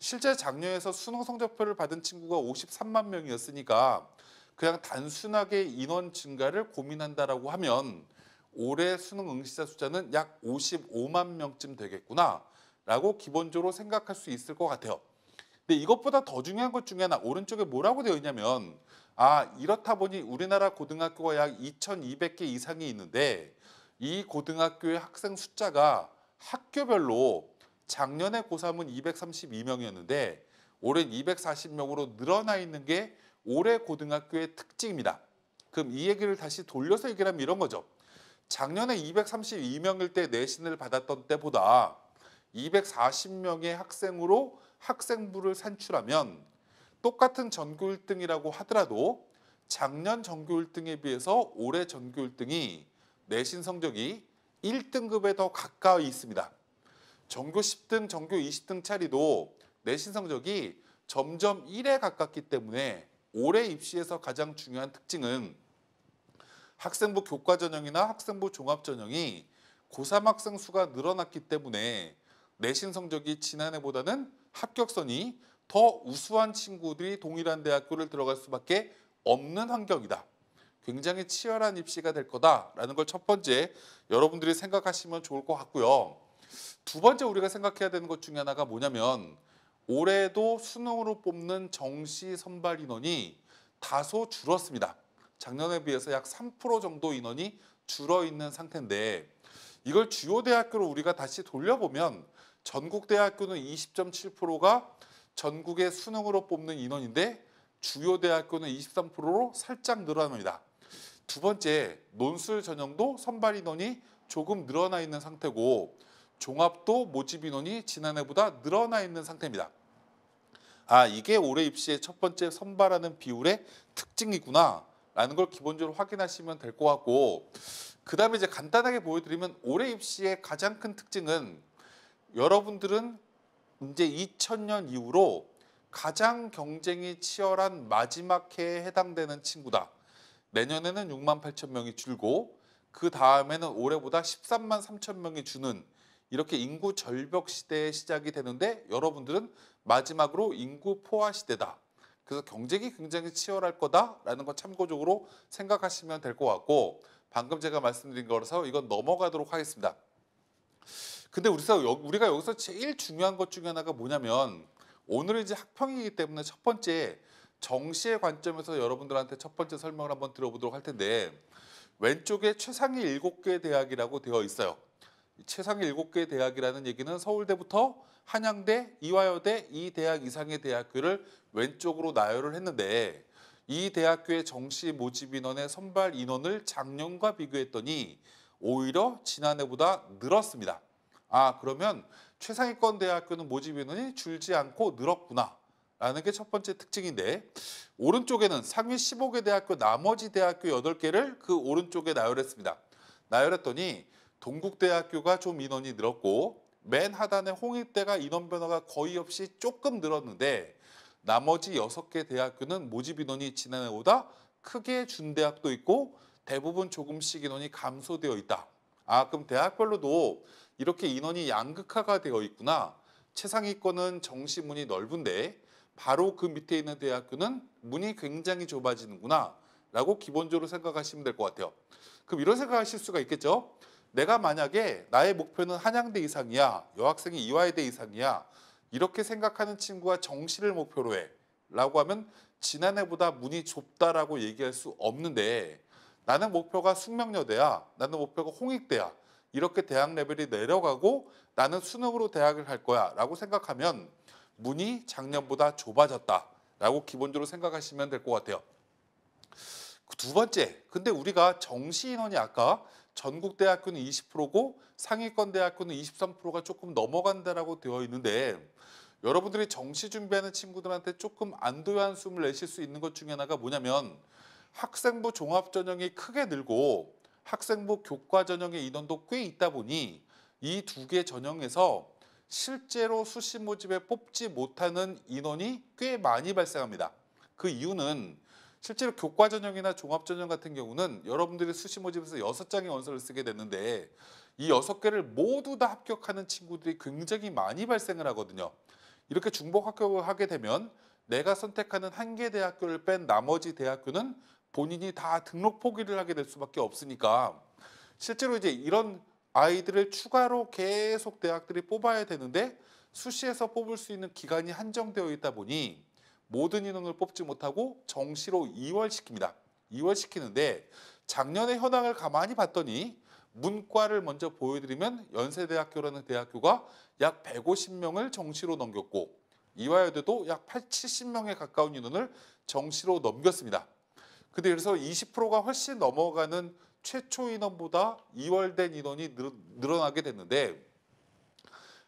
실제 작년에서 수능 성적표를 받은 친구가 53만 명이었으니까 그냥 단순하게 인원 증가를 고민한다라고 하면 올해 수능 응시자 숫자는 약 55만 명쯤 되겠구나라고 기본적으로 생각할 수 있을 것 같아요. 근데 이것보다 더 중요한 것 중에 하나 오른쪽에 뭐라고 되어 있냐면 아 이렇다 보니 우리나라 고등학교가 약 2,200개 이상이 있는데 이 고등학교의 학생 숫자가 학교별로 작년에 고3은 232명이었는데 올해는 240명으로 늘어나 있는 게 올해 고등학교의 특징입니다. 그럼 이 얘기를 다시 돌려서 얘기 하면 이런 거죠. 작년에 232명일 때 내신을 받았던 때보다 240명의 학생으로 학생부를 산출하면 똑같은 전교 1등이라고 하더라도 작년 전교 1등에 비해서 올해 전교 1등이 내신 성적이 1등급에 더 가까이 있습니다. 전교 10등, 전교 20등 차리도 내신 성적이 점점 1에 가깝기 때문에 올해 입시에서 가장 중요한 특징은 학생부 교과 전형이나 학생부 종합 전형이 고3 학생 수가 늘어났기 때문에 내신 성적이 지난해보다는 합격선이 더 우수한 친구들이 동일한 대학교를 들어갈 수밖에 없는 환경이다. 굉장히 치열한 입시가 될 거다라는 걸 첫 번째 여러분들이 생각하시면 좋을 것 같고요. 두 번째 우리가 생각해야 되는 것 중에 하나가 뭐냐면 올해도 수능으로 뽑는 정시 선발 인원이 다소 줄었습니다. 작년에 비해서 약 3% 정도 인원이 줄어 있는 상태인데 이걸 주요 대학교로 우리가 다시 돌려보면 전국 대학교는 20.7%가 전국의 수능으로 뽑는 인원인데 주요 대학교는 23%로 살짝 늘어납니다. 두 번째, 논술 전형도 선발 인원이 조금 늘어나 있는 상태고 종합도 모집 인원이 지난해보다 늘어나 있는 상태입니다. 아, 이게 올해 입시의 첫 번째 선발하는 비율의 특징이구나. 라는 걸 기본적으로 확인하시면 될 것 같고 그다음에 이제 간단하게 보여드리면 올해 입시의 가장 큰 특징은 여러분들은 이제 2000년 이후로 가장 경쟁이 치열한 마지막 해에 해당되는 친구다. 내년에는 6만 8천 명이 줄고 그 다음에는 올해보다 13만 3천 명이 주는 이렇게 인구 절벽 시대의 시작이 되는데 여러분들은 마지막으로 인구 포화 시대다. 그래서 경쟁이 굉장히 치열할 거다라는 건 참고적으로 생각하시면 될 것 같고 방금 제가 말씀드린 거라서 이건 넘어가도록 하겠습니다. 근데 우리가 여기서 제일 중요한 것 중에 하나가 뭐냐면 오늘은 이제 학평이기 때문에 첫 번째 정시의 관점에서 여러분들한테 첫 번째 설명을 한번 들어보도록 할 텐데 왼쪽에 최상위 7개 대학이라고 되어 있어요. 최상 일곱 개 대학이라는 얘기는 서울대부터 한양대, 이화여대 이 대학 이상의 대학교를 왼쪽으로 나열을 했는데 이 대학교의 정시 모집 인원의 선발 인원을 작년과 비교했더니 오히려 지난해보다 늘었습니다. 아 그러면 최상위권 대학교는 모집 인원이 줄지 않고 늘었구나 라는 게 첫 번째 특징인데 오른쪽에는 상위 15개 대학교 나머지 대학교 8개를 그 오른쪽에 나열했습니다. 나열했더니 동국대학교가 좀 인원이 늘었고 맨 하단에 홍익대가 인원 변화가 거의 없이 조금 늘었는데 나머지 여섯 개 대학교는 모집 인원이 지난해보다 크게 준 대학도 있고 대부분 조금씩 인원이 감소되어 있다. 아 그럼 대학별로도 이렇게 인원이 양극화가 되어 있구나. 최상위권은 정시문이 넓은데 바로 그 밑에 있는 대학교는 문이 굉장히 좁아지는구나 라고 기본적으로 생각하시면 될 것 같아요. 그럼 이런 생각하실 수가 있겠죠. 내가 만약에 나의 목표는 한양대 이상이야, 여학생이 이화여대 이상이야 이렇게 생각하는 친구가 정시를 목표로 해 라고 하면 지난해보다 문이 좁다라고 얘기할 수 없는데 나는 목표가 숙명여대야, 나는 목표가 홍익대야 이렇게 대학 레벨이 내려가고 나는 수능으로 대학을 갈 거야 라고 생각하면 문이 작년보다 좁아졌다 라고 기본적으로 생각하시면 될 것 같아요. 그 두 번째, 근데 우리가 정시 인원이 아까 전국 대학교는 20%고 상위권 대학교는 23%가 조금 넘어간다라고 되어 있는데 여러분들이 정시 준비하는 친구들한테 조금 안도의 한숨을 내실 수 있는 것 중에 하나가 뭐냐면 학생부 종합 전형이 크게 늘고 학생부 교과 전형의 인원도 꽤 있다 보니 이 두 개 전형에서 실제로 수시 모집에 뽑지 못하는 인원이 꽤 많이 발생합니다. 그 이유는 실제로 교과 전형이나 종합 전형 같은 경우는 여러분들이 수시 모집에서 여섯 장의 원서를 쓰게 되는데 이 여섯 개를 모두 다 합격하는 친구들이 굉장히 많이 발생을 하거든요. 이렇게 중복 합격을 하게 되면 내가 선택하는 한 개 대학교를 뺀 나머지 대학교는 본인이 다 등록 포기를 하게 될 수밖에 없으니까 실제로 이제 이런 아이들을 추가로 계속 대학들이 뽑아야 되는데 수시에서 뽑을 수 있는 기간이 한정되어 있다 보니 모든 인원을 뽑지 못하고 정시로 이월시킵니다. 이월시키는데 작년에 현황을 가만히 봤더니 문과를 먼저 보여드리면 연세대학교라는 대학교가 약 150명을 정시로 넘겼고 이화여대도 약 8, 70명에 가까운 인원을 정시로 넘겼습니다. 근데 그래서 20%가 훨씬 넘어가는 최초 인원보다 이월된 인원이 늘어나게 됐는데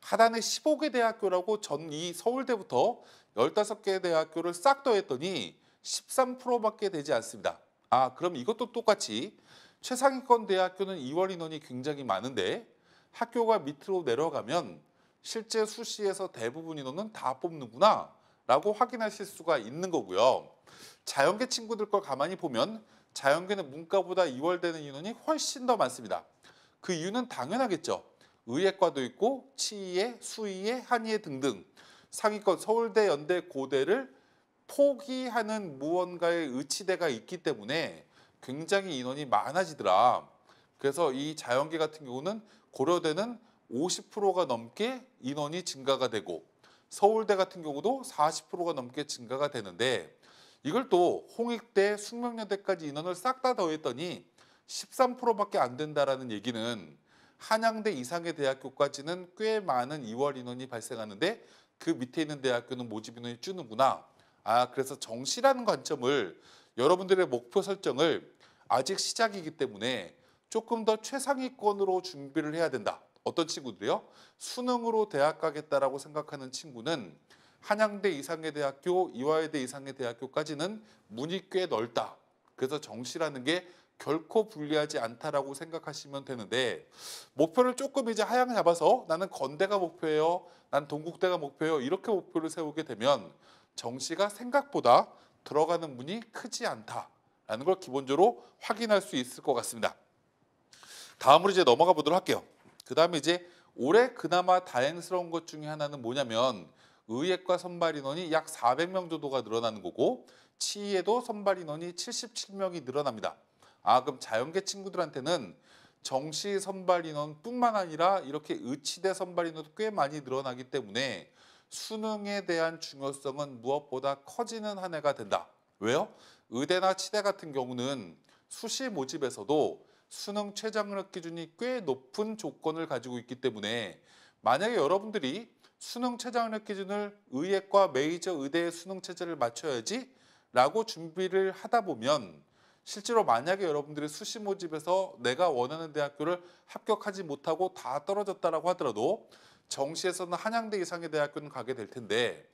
하단에 15개 대학교라고 전 이 서울대부터 15개 대학교를 싹 더했더니 13%밖에 되지 않습니다. 아 그럼 이것도 똑같이 최상위권 대학교는 2월 인원이 굉장히 많은데 학교가 밑으로 내려가면 실제 수시에서 대부분 인원은 다 뽑는구나 라고 확인하실 수가 있는 거고요. 자연계 친구들 걸 가만히 보면 자연계는 문과보다 2월 되는 인원이 훨씬 더 많습니다. 그 이유는 당연하겠죠. 의예과도 있고 치의에, 수의에, 한의에 등등 상위권 서울대, 연대, 고대를 포기하는 무언가의 의치대가 있기 때문에 굉장히 인원이 많아지더라. 그래서 이 자연계 같은 경우는 고려대는 50%가 넘게 인원이 증가가 되고 서울대 같은 경우도 40%가 넘게 증가가 되는데 이걸 또 홍익대, 숙명여대까지 인원을 싹 다 더했더니 13%밖에 안 된다라는 얘기는 한양대 이상의 대학교까지는 꽤 많은 2월 인원이 발생하는데 그 밑에 있는 대학교는 모집 인원이 줄는구나. 아 그래서 정시라는 관점을 여러분들의 목표 설정을 아직 시작이기 때문에 조금 더 최상위권으로 준비를 해야 된다. 어떤 친구들이요? 수능으로 대학 가겠다라고 생각하는 친구는 한양대 이상의 대학교, 이화여대 이상의 대학교까지는 문이 꽤 넓다. 그래서 정시라는 게 결코 불리하지 않다라고 생각하시면 되는데 목표를 조금 이제 하향 잡아서 나는 건대가 목표예요. 난 동국대가 목표예요. 이렇게 목표를 세우게 되면 정시가 생각보다 들어가는 문이 크지 않다라는 걸 기본적으로 확인할 수 있을 것 같습니다. 다음으로 이제 넘어가 보도록 할게요. 그 다음에 이제 올해 그나마 다행스러운 것 중에 하나는 뭐냐면 의예과 선발 인원이 약 400명 정도가 늘어나는 거고 치의에도 선발 인원이 77명이 늘어납니다. 아 그럼 자연계 친구들한테는 정시 선발 인원뿐만 아니라 이렇게 의치대 선발 인원도 꽤 많이 늘어나기 때문에 수능에 대한 중요성은 무엇보다 커지는 한 해가 된다. 왜요? 의대나 치대 같은 경우는 수시 모집에서도 수능 최저학력 기준이 꽤 높은 조건을 가지고 있기 때문에 만약에 여러분들이 수능 최저학력 기준을 의예과 메이저 의대의 수능 체제를 맞춰야지 라고 준비를 하다 보면 실제로 만약에 여러분들이 수시 모집에서 내가 원하는 대학교를 합격하지 못하고 다 떨어졌다라고 하더라도 정시에서는 한양대 이상의 대학교는 가게 될 텐데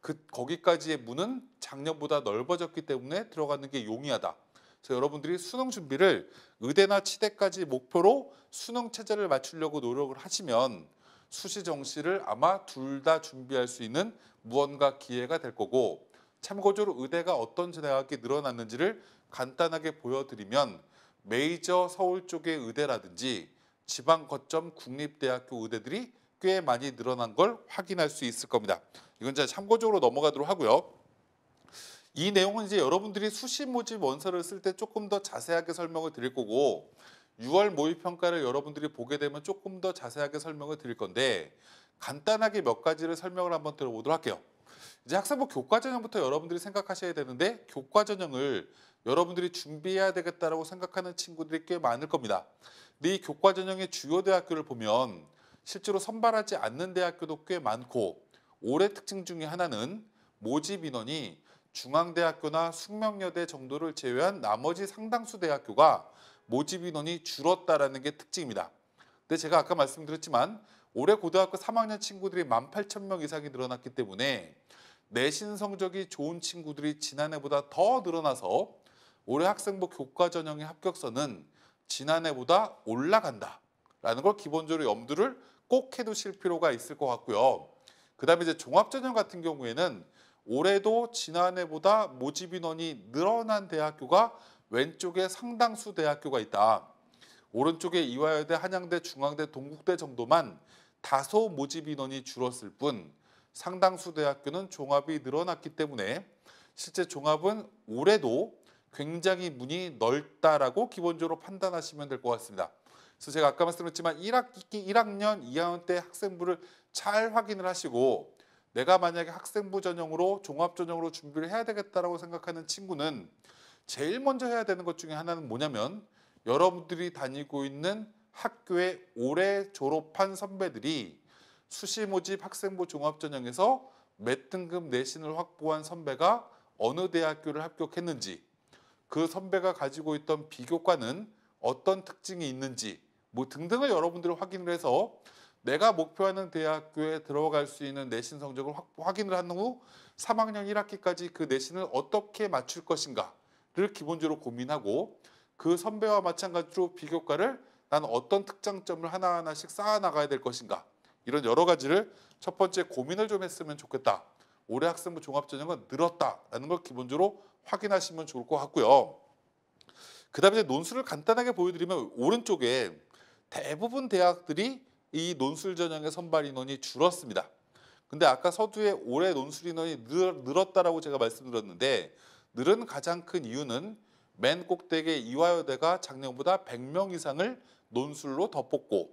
그 거기까지의 문은 작년보다 넓어졌기 때문에 들어가는 게 용이하다. 그래서 여러분들이 수능 준비를 의대나 치대까지 목표로 수능 체제를 맞추려고 노력을 하시면 수시 정시를 아마 둘 다 준비할 수 있는 무언가 기회가 될 거고 참고적으로 의대가 어떤 대학이 늘어났는지를 간단하게 보여드리면 메이저 서울 쪽의 의대라든지 지방 거점 국립대학교 의대들이 꽤 많이 늘어난 걸 확인할 수 있을 겁니다. 이건 이제 참고적으로 넘어가도록 하고요. 이 내용은 이제 여러분들이 수시 모집 원서를 쓸 때 조금 더 자세하게 설명을 드릴 거고 6월 모의 평가를 여러분들이 보게 되면 조금 더 자세하게 설명을 드릴 건데 간단하게 몇 가지를 설명을 한번 들어보도록 할게요. 이제 학생부 교과 전형부터 여러분들이 생각하셔야 되는데 교과 전형을 여러분들이 준비해야 되겠다라고 생각하는 친구들이 꽤 많을 겁니다. 근데 이 교과 전형의 주요 대학교를 보면 실제로 선발하지 않는 대학교도 꽤 많고 올해 특징 중에 하나는 모집 인원이 중앙대학교나 숙명여대 정도를 제외한 나머지 상당수 대학교가 모집 인원이 줄었다라는 게 특징입니다. 근데 제가 아까 말씀드렸지만 올해 고등학교 3학년 친구들이 18,000명 이상이 늘어났기 때문에 내신 성적이 좋은 친구들이 지난해보다 더 늘어나서 올해 학생부 교과 전형의 합격선은 지난해보다 올라간다라는 걸 기본적으로 염두를 꼭 해두실 필요가 있을 것 같고요. 그다음에 이제 종합 전형 같은 경우에는 올해도 지난해보다 모집 인원이 늘어난 대학교가 왼쪽에 상당수 대학교가 있다. 오른쪽에 이화여대, 한양대, 중앙대, 동국대 정도만 다소 모집 인원이 줄었을 뿐 상당수 대학교는 종합이 늘어났기 때문에 실제 종합은 올해도 굉장히 문이 넓다라고 기본적으로 판단하시면 될 것 같습니다. 그래서 제가 아까 말씀드렸지만 1학기 1학년 2학년 때 학생부를 잘 확인을 하시고 내가 만약에 학생부 전형으로 종합 전형으로 준비를 해야 되겠다라고 생각하는 친구는 제일 먼저 해야 되는 것 중에 하나는 뭐냐면 여러분들이 다니고 있는 학교에 올해 졸업한 선배들이 수시 모집 학생부 종합 전형에서 몇 등급 내신을 확보한 선배가 어느 대학교를 합격했는지 그 선배가 가지고 있던 비교과는 어떤 특징이 있는지 뭐 등등을 여러분들이 확인을 해서 내가 목표하는 대학교에 들어갈 수 있는 내신 성적을 확, 확인을 한 후 3학년 1학기까지 그 내신을 어떻게 맞출 것인가를 기본적으로 고민하고 그 선배와 마찬가지로 비교과를 난 어떤 특장점을 하나하나씩 쌓아나가야 될 것인가 이런 여러 가지를 첫 번째 고민을 좀 했으면 좋겠다. 올해 학생부 종합전형은 늘었다라는 걸 기본적으로 확인하시면 좋을 것 같고요. 그 다음에 논술을 간단하게 보여드리면 오른쪽에 대부분 대학들이 이 논술 전형의 선발 인원이 줄었습니다. 근데 아까 서두에 올해 논술 인원이 늘었다라고 제가 말씀드렸는데 늘은 가장 큰 이유는 맨꼭대기 이화여대가 작년보다 100명 이상을 논술로 더 뽑고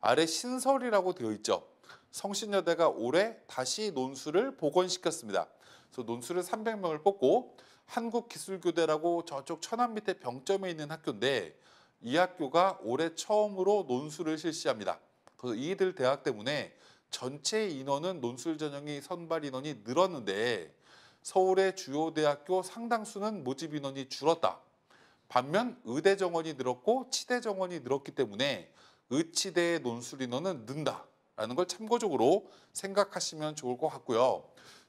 아래 신설이라고 되어 있죠. 성신여대가 올해 다시 논술을 복원시켰습니다. 그래서 논술을 300명을 뽑고 한국기술교대라고 저쪽 천안 밑에 병점에 있는 학교인데 이 학교가 올해 처음으로 논술을 실시합니다. 그래서 이들 대학 때문에 전체 인원은 논술 전형이 선발 인원이 늘었는데 서울의 주요 대학교 상당수는 모집 인원이 줄었다. 반면 의대 정원이 늘었고 치대 정원이 늘었기 때문에 의치대의 논술 인원은 는다라는 걸 참고적으로 생각하시면 좋을 것 같고요.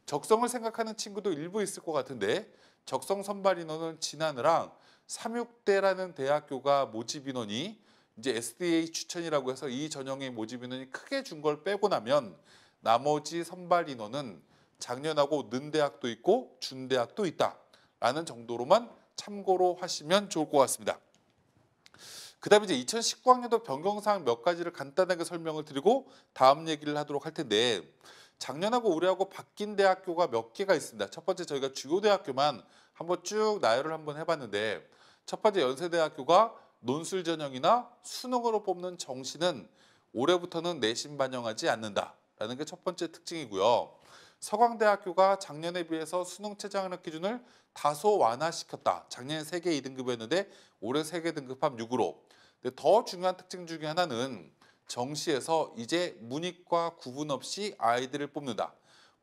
적성을 생각하는 친구도 일부 있을 것 같은데 적성 선발 인원은 지나느랑 삼육대라는 대학교가 모집 인원이 이제 SDA 추천이라고 해서 이 전형의 모집 인원이 크게 준 걸 빼고 나면 나머지 선발 인원은 작년하고 는 대학도 있고 준 대학도 있다라는 정도로만 참고로 하시면 좋을 것 같습니다. 그다음에 이제 2019학년도 변경사항 몇 가지를 간단하게 설명을 드리고 다음 얘기를 하도록 할 텐데 작년하고 올해하고 바뀐 대학교가 몇 개가 있습니다. 첫 번째 저희가 주요 대학교만 한번 쭉 나열을 한번 해봤는데 첫 번째 연세대학교가 논술 전형이나 수능으로 뽑는 정시는 올해부터는 내신 반영하지 않는다라는 게 첫 번째 특징이고요. 서강대학교가 작년에 비해서 수능 최장학력 기준을 다소 완화시켰다. 작년에 세계 2등급이었는데 올해 세계 등급합 6으로. 근데 더 중요한 특징 중에 하나는 정시에서 이제 문익과 구분 없이 아이들을 뽑는다.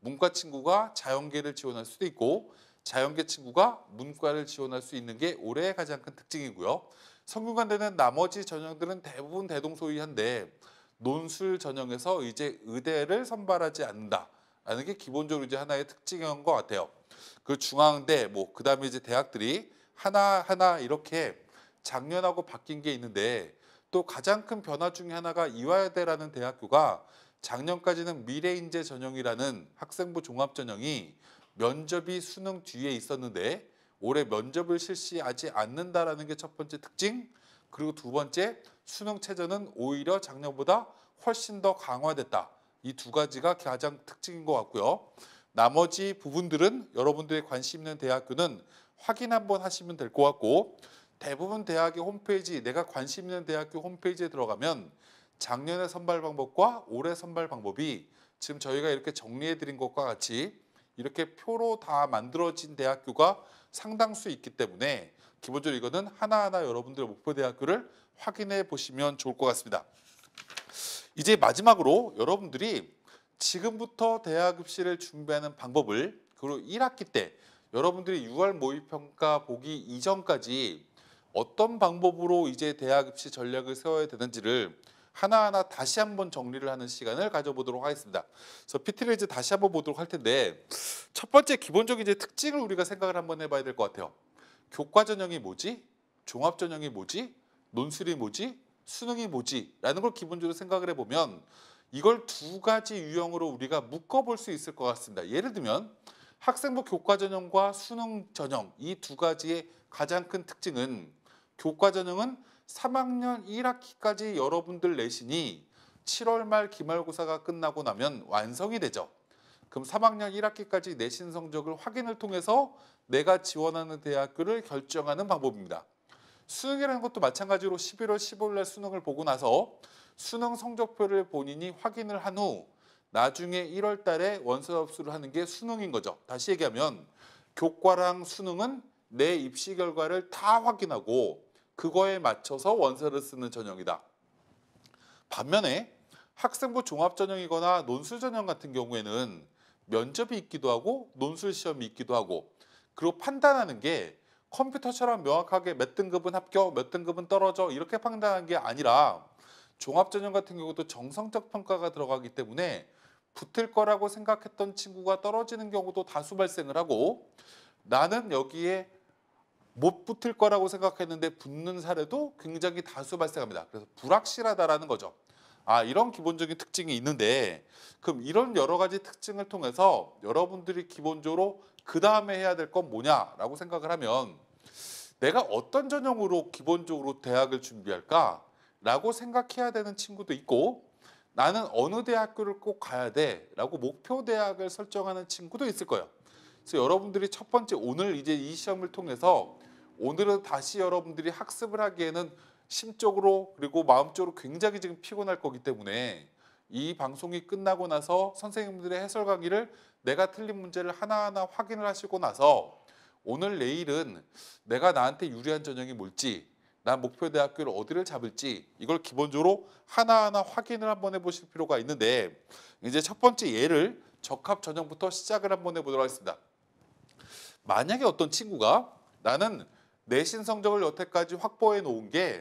문과 친구가 자연계를 지원할 수도 있고 자연계 친구가 문과를 지원할 수 있는 게 올해의 가장 큰 특징이고요. 성균관대는 나머지 전형들은 대부분 대동소이한데 논술 전형에서 이제 의대를 선발하지 않는다라는 게 기본적으로 이제 하나의 특징인 것 같아요. 그 중앙대 뭐 그다음에 이제 대학들이 하나 하나 이렇게 작년하고 바뀐 게 있는데 또 가장 큰 변화 중에 하나가 이화여대라는 대학교가 작년까지는 미래인재 전형이라는 학생부 종합전형이 면접이 수능 뒤에 있었는데 올해 면접을 실시하지 않는다라는 게 첫 번째 특징 그리고 두 번째 수능 체전은 오히려 작년보다 훨씬 더 강화됐다 이 두 가지가 가장 특징인 것 같고요 나머지 부분들은 여러분들의 관심 있는 대학교는 확인 한번 하시면 될 것 같고 대부분 대학의 홈페이지 내가 관심 있는 대학교 홈페이지에 들어가면 작년의 선발 방법과 올해 선발 방법이 지금 저희가 이렇게 정리해 드린 것과 같이 이렇게 표로 다 만들어진 대학교가 상당수 있기 때문에 기본적으로 이거는 하나하나 여러분들의 목표 대학교를 확인해 보시면 좋을 것 같습니다. 이제 마지막으로 여러분들이 지금부터 대학 입시를 준비하는 방법을 그리고 1학기 때 여러분들이 6월 모의평가 보기 이전까지 어떤 방법으로 이제 대학 입시 전략을 세워야 되는지를 하나하나 다시 한번 정리를 하는 시간을 가져보도록 하겠습니다. 그래서 PT를 이제 다시 한번 보도록 할 텐데 첫 번째 기본적인 이제 특징을 우리가 생각을 한번 해봐야 될 것 같아요. 교과 전형이 뭐지? 종합 전형이 뭐지? 논술이 뭐지? 수능이 뭐지? 라는 걸 기본적으로 생각을 해보면 이걸 두 가지 유형으로 우리가 묶어볼 수 있을 것 같습니다. 예를 들면 학생부 교과 전형과 수능 전형 이 두 가지의 가장 큰 특징은 교과전형은 3학년 1학기까지 여러분들 내신이 7월 말 기말고사가 끝나고 나면 완성이 되죠. 그럼 3학년 1학기까지 내신 성적을 확인을 통해서 내가 지원하는 대학교를 결정하는 방법입니다. 수능이라는 것도 마찬가지로 11월 15일 날 수능을 보고 나서 수능 성적표를 본인이 확인을 한 후 나중에 1월 달에 원서 접수를 하는 게 수능인 거죠. 다시 얘기하면 교과랑 수능은 내 입시 결과를 다 확인하고 그거에 맞춰서 원서를 쓰는 전형이다. 반면에 학생부 종합전형이거나 논술전형 같은 경우에는 면접이 있기도 하고 논술 시험이 있기도 하고 그리고 판단하는 게 컴퓨터처럼 명확하게 몇 등급은 합격, 몇 등급은 떨어져 이렇게 판단한 게 아니라 종합전형 같은 경우도 정성적 평가가 들어가기 때문에 붙을 거라고 생각했던 친구가 떨어지는 경우도 다수 발생을 하고 나는 여기에 못 붙을 거라고 생각했는데 붙는 사례도 굉장히 다수 발생합니다. 그래서 불확실하다라는 거죠. 아 이런 기본적인 특징이 있는데 그럼 이런 여러 가지 특징을 통해서 여러분들이 기본적으로 그 다음에 해야 될 건 뭐냐라고 생각을 하면 내가 어떤 전형으로 기본적으로 대학을 준비할까라고 생각해야 되는 친구도 있고 나는 어느 대학교를 꼭 가야 돼라고 목표 대학을 설정하는 친구도 있을 거예요. 그래서 여러분들이 첫 번째 오늘 이제 이 시험을 통해서 오늘은 다시 여러분들이 학습을 하기에는 심적으로 그리고 마음적으로 굉장히 지금 피곤할 거기 때문에 이 방송이 끝나고 나서 선생님들의 해설 강의를 내가 틀린 문제를 하나하나 확인을 하시고 나서 오늘 내일은 내가 나한테 유리한 전형이 뭘지 난 목표 대학교를 어디를 잡을지 이걸 기본적으로 하나하나 확인을 한번 해보실 필요가 있는데 이제 첫 번째 예를 적합 전형부터 시작을 한번 해보도록 하겠습니다. 만약에 어떤 친구가 나는 내신 성적을 여태까지 확보해 놓은 게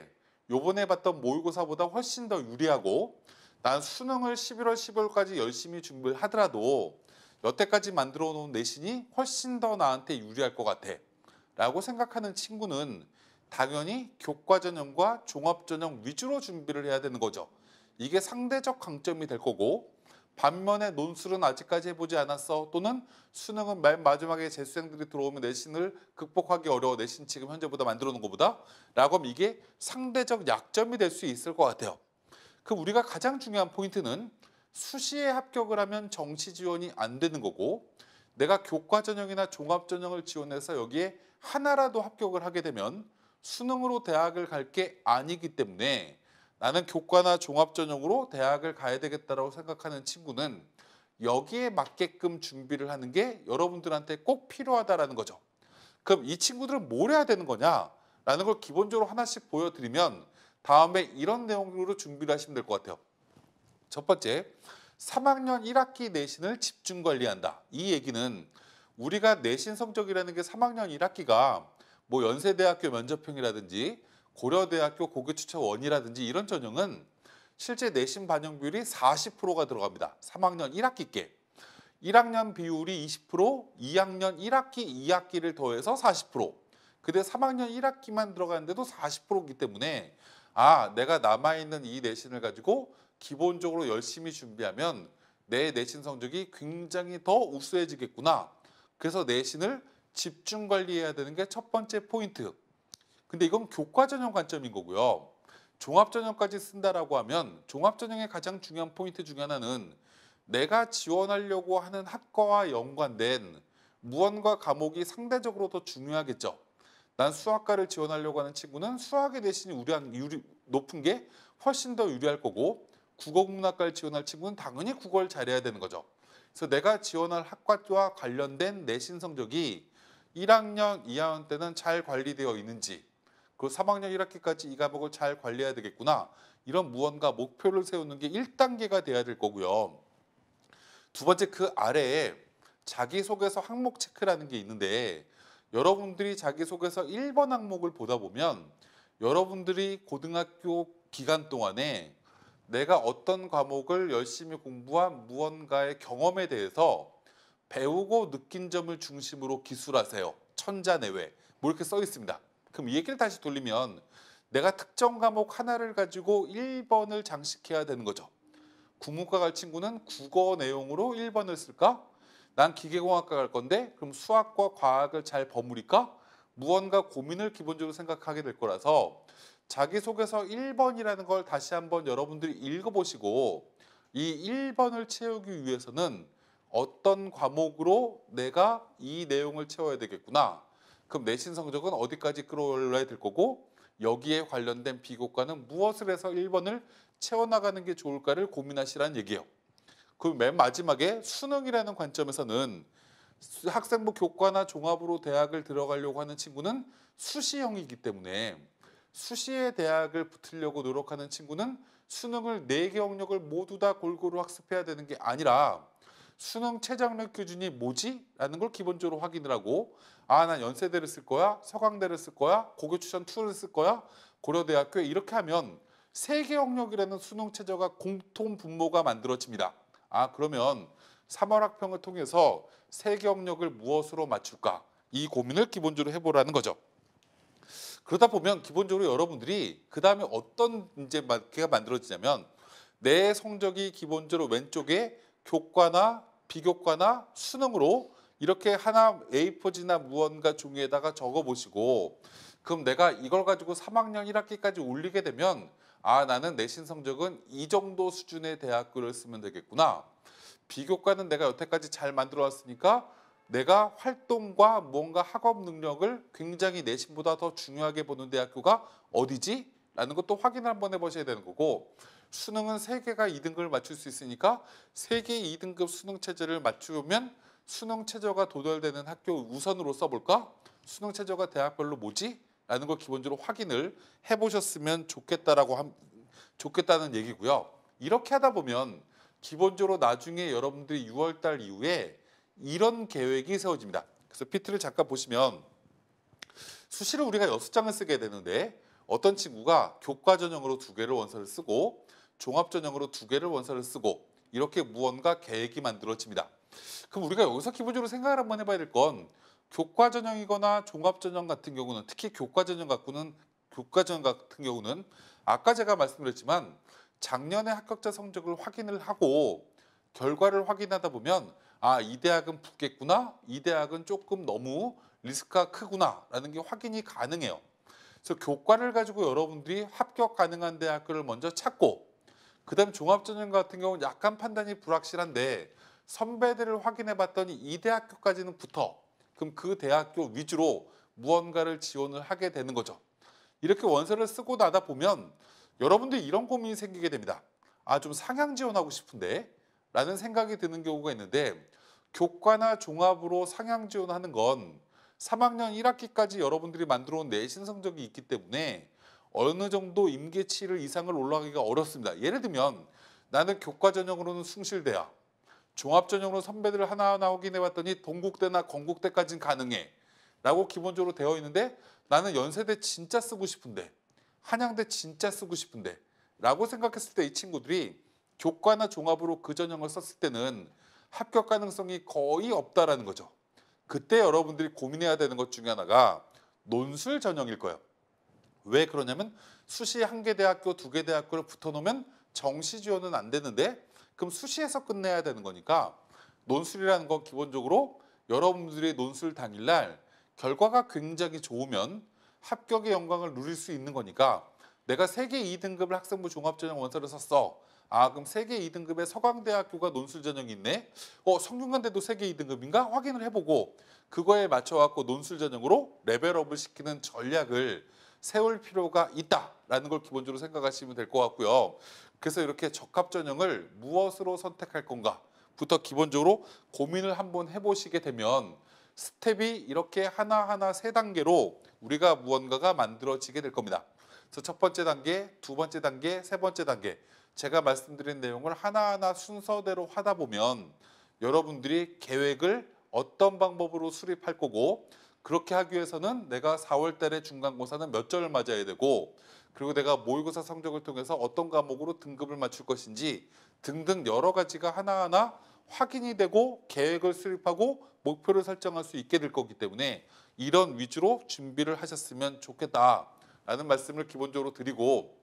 요번에 봤던 모의고사보다 훨씬 더 유리하고 난 수능을 11월, 12월까지 열심히 준비를 하더라도 여태까지 만들어 놓은 내신이 훨씬 더 나한테 유리할 것 같아 라고 생각하는 친구는 당연히 교과 전형과 종합 전형 위주로 준비를 해야 되는 거죠. 이게 상대적 강점이 될 거고 반면에 논술은 아직까지 해보지 않았어 또는 수능은 맨 마지막에 재수생들이 들어오면 내신을 극복하기 어려워 내신 지금 현재보다 만들어 놓은 것보다 라고 하면 이게 상대적 약점이 될 수 있을 것 같아요. 그럼 우리가 가장 중요한 포인트는 수시에 합격을 하면 정시 지원이 안 되는 거고 내가 교과 전형이나 종합 전형을 지원해서 여기에 하나라도 합격을 하게 되면 수능으로 대학을 갈 게 아니기 때문에 나는 교과나 종합 전형으로 대학을 가야 되겠다라고 생각하는 친구는 여기에 맞게끔 준비를 하는 게 여러분들한테 꼭 필요하다라는 거죠. 그럼 이 친구들은 뭘 해야 되는 거냐라는 걸 기본적으로 하나씩 보여드리면 다음에 이런 내용으로 준비를 하시면 될 것 같아요. 첫 번째, 3학년 1학기 내신을 집중 관리한다. 이 얘기는 우리가 내신 성적이라는 게 3학년 1학기가 뭐 연세대학교 면접형이라든지 고려대학교 고교추천원이라든지 이런 전형은 실제 내신 반영 비율이 40%가 들어갑니다. 3학년 1학기께. 1학년 비율이 20%, 2학년 1학기, 2학기를 더해서 40%. 근데 3학년 1학기만 들어가는데도 40%이기 때문에 아, 내가 남아있는 이 내신을 가지고 기본적으로 열심히 준비하면 내 내신 성적이 굉장히 더 우수해지겠구나. 그래서 내신을 집중 관리해야 되는 게 첫 번째 포인트. 근데 이건 교과 전형 관점인 거고요. 종합 전형까지 쓴다라고 하면 종합 전형의 가장 중요한 포인트 중 하나는 내가 지원하려고 하는 학과와 연관된 무언가 과목이 상대적으로 더 중요하겠죠. 난 수학과를 지원하려고 하는 친구는 수학에 대신 우리한 유리 높은 게 훨씬 더 유리할 거고 국어국문학과를 지원할 친구는 당연히 국어를 잘해야 되는 거죠. 그래서 내가 지원할 학과와 관련된 내신 성적이 1학년, 2학년 때는 잘 관리되어 있는지 그 3학년 1학기까지 이 과목을 잘 관리해야 되겠구나. 이런 무언가 목표를 세우는 게 1단계가 돼야 될 거고요. 두 번째 그 아래에 자기소개서 항목 체크라는 게 있는데 여러분들이 자기소개서 1번 항목을 보다 보면 여러분들이 고등학교 기간 동안에 내가 어떤 과목을 열심히 공부한 무언가의 경험에 대해서 배우고 느낀 점을 중심으로 기술하세요. 천자 내외. 뭐 이렇게 써 있습니다. 그럼 이 얘기를 다시 돌리면 내가 특정 과목 하나를 가지고 1번을 장식해야 되는 거죠. 국문과 갈 친구는 국어 내용으로 1번을 쓸까? 난 기계공학과 갈 건데 그럼 수학과 과학을 잘 버무릴까? 무언가 고민을 기본적으로 생각하게 될 거라서 자기소개서 1번이라는 걸 다시 한번 여러분들이 읽어보시고 이 1번을 채우기 위해서는 어떤 과목으로 내가 이 내용을 채워야 되겠구나 그럼 내신 성적은 어디까지 끌어올려야 될 거고 여기에 관련된 비교과는 무엇을 해서 1번을 채워나가는 게 좋을까를 고민하시라는 얘기예요. 그맨 마지막에 수능이라는 관점에서는 학생부 교과나 종합으로 대학을 들어가려고 하는 친구는 수시형이기 때문에 수시에 대학을 붙으려고 노력하는 친구는 수능을 네개 영역을 모두 다 골고루 학습해야 되는 게 아니라 수능 최저학력 기준이 뭐지? 라는 걸 기본적으로 확인을 하고 아, 난 연세대를 쓸 거야, 서강대를 쓸 거야, 고교 추천 2를 쓸 거야, 고려대학교 이렇게 하면 세계 영역이라는 수능 최저가 공통 분모가 만들어집니다. 아, 그러면 3월 학평을 통해서 세계 영역을 무엇으로 맞출까? 이 고민을 기본적으로 해보라는 거죠. 그러다 보면 기본적으로 여러분들이 그 다음에 어떤 이제 가 만들어지냐면 내 성적이 기본적으로 왼쪽에 교과나 비교과나 수능으로 이렇게 하나 A4지나 무언가 종이에다가 적어보시고 그럼 내가 이걸 가지고 3학년 1학기까지 올리게 되면 아 나는 내신 성적은 이 정도 수준의 대학교를 쓰면 되겠구나. 비교과는 내가 여태까지 잘 만들어 왔으니까 내가 활동과 뭔가 학업 능력을 굉장히 내신보다 더 중요하게 보는 대학교가 어디지? 라는 것도 확인을 한번 해보셔야 되는 거고 수능은 3개가 2등급을 맞출 수 있으니까 3개 2등급 수능 체제를 맞추면 수능 체제가 도달되는 학교 우선으로 써볼까? 수능 체제가 대학별로 뭐지? 라는 걸 기본적으로 확인을 해보셨으면 좋겠다라고 함, 좋겠다는 얘기고요. 이렇게 하다 보면 기본적으로 나중에 여러분들이 6월달 이후에 이런 계획이 세워집니다. 그래서 피트를 잠깐 보시면 수시를 우리가 6 장을 쓰게 되는데 어떤 친구가 교과 전형으로 두 개를 원서를 쓰고 종합전형으로 두 개를 원서를 쓰고 이렇게 무언가 계획이 만들어집니다. 그럼 우리가 여기서 기본적으로 생각을 한번 해봐야 될 건 교과 전형이거나 종합 전형 같은 경우는 특히 교과 전형 같고는 교과 전형 같은 경우는 아까 제가 말씀드렸지만 작년에 합격자 성적을 확인을 하고 결과를 확인하다 보면 아이 대학은 붙겠구나 이 대학은 조금 너무 리스크가 크구나라는 게 확인이 가능해요. 그래서 교과를 가지고 여러분들이 합격 가능한 대학교를 먼저 찾고 그다음 종합전형 같은 경우는 약간 판단이 불확실한데 선배들을 확인해 봤더니 이 대학교까지는 붙어. 그럼 그 대학교 위주로 무언가를 지원을 하게 되는 거죠. 이렇게 원서를 쓰고 나다 보면 여러분들이 이런 고민이 생기게 됩니다. 아, 좀 상향 지원하고 싶은데 라는 생각이 드는 경우가 있는데 교과나 종합으로 상향 지원하는 건 3학년 1학기까지 여러분들이 만들어 온 내신 성적이 있기 때문에 어느 정도 임계치를 이상을 올라가기가 어렵습니다. 예를 들면 나는 교과 전형으로는 숭실대야 종합 전형으로 선배들을 하나하나 확인해 봤더니 동국대나 건국대까지는 가능해. 라고 기본적으로 되어 있는데 나는 연세대 진짜 쓰고 싶은데 한양대 진짜 쓰고 싶은데 라고 생각했을 때 이 친구들이 교과나 종합으로 그 전형을 썼을 때는 합격 가능성이 거의 없다라는 거죠. 그때 여러분들이 고민해야 되는 것 중에 하나가 논술 전형일 거예요. 왜 그러냐면 수시 한 개 대학교 두 개 대학교를 붙어놓으면 정시 지원은 안 되는데 그럼 수시에서 끝내야 되는 거니까 논술이라는 건 기본적으로 여러분들의 논술 당일날 결과가 굉장히 좋으면 합격의 영광을 누릴 수 있는 거니까 내가 세계 2등급을 학생부 종합전형 원서를 썼어. 아 그럼 세계 2등급의 서강대학교가 논술 전형이 있네. 어 성균관대도 세계 2등급인가 확인을 해보고 그거에 맞춰갖고 논술 전형으로 레벨업을 시키는 전략을 세울 필요가 있다라는 걸 기본적으로 생각하시면 될 것 같고요. 그래서 이렇게 적합 전형을 무엇으로 선택할 건가부터 기본적으로 고민을 한번 해보시게 되면 스텝이 이렇게 하나하나 세 단계로 우리가 무언가가 만들어지게 될 겁니다. 그래서 첫 번째 단계, 두 번째 단계, 세 번째 단계 제가 말씀드린 내용을 하나하나 순서대로 하다 보면 여러분들이 계획을 어떤 방법으로 수립할 거고 그렇게 하기 위해서는 내가 4월 달에 중간고사는 몇 점을 맞아야 되고 그리고 내가 모의고사 성적을 통해서 어떤 과목으로 등급을 맞출 것인지 등등 여러 가지가 하나하나 확인이 되고 계획을 수립하고 목표를 설정할 수 있게 될 거기 때문에 이런 위주로 준비를 하셨으면 좋겠다라는 말씀을 기본적으로 드리고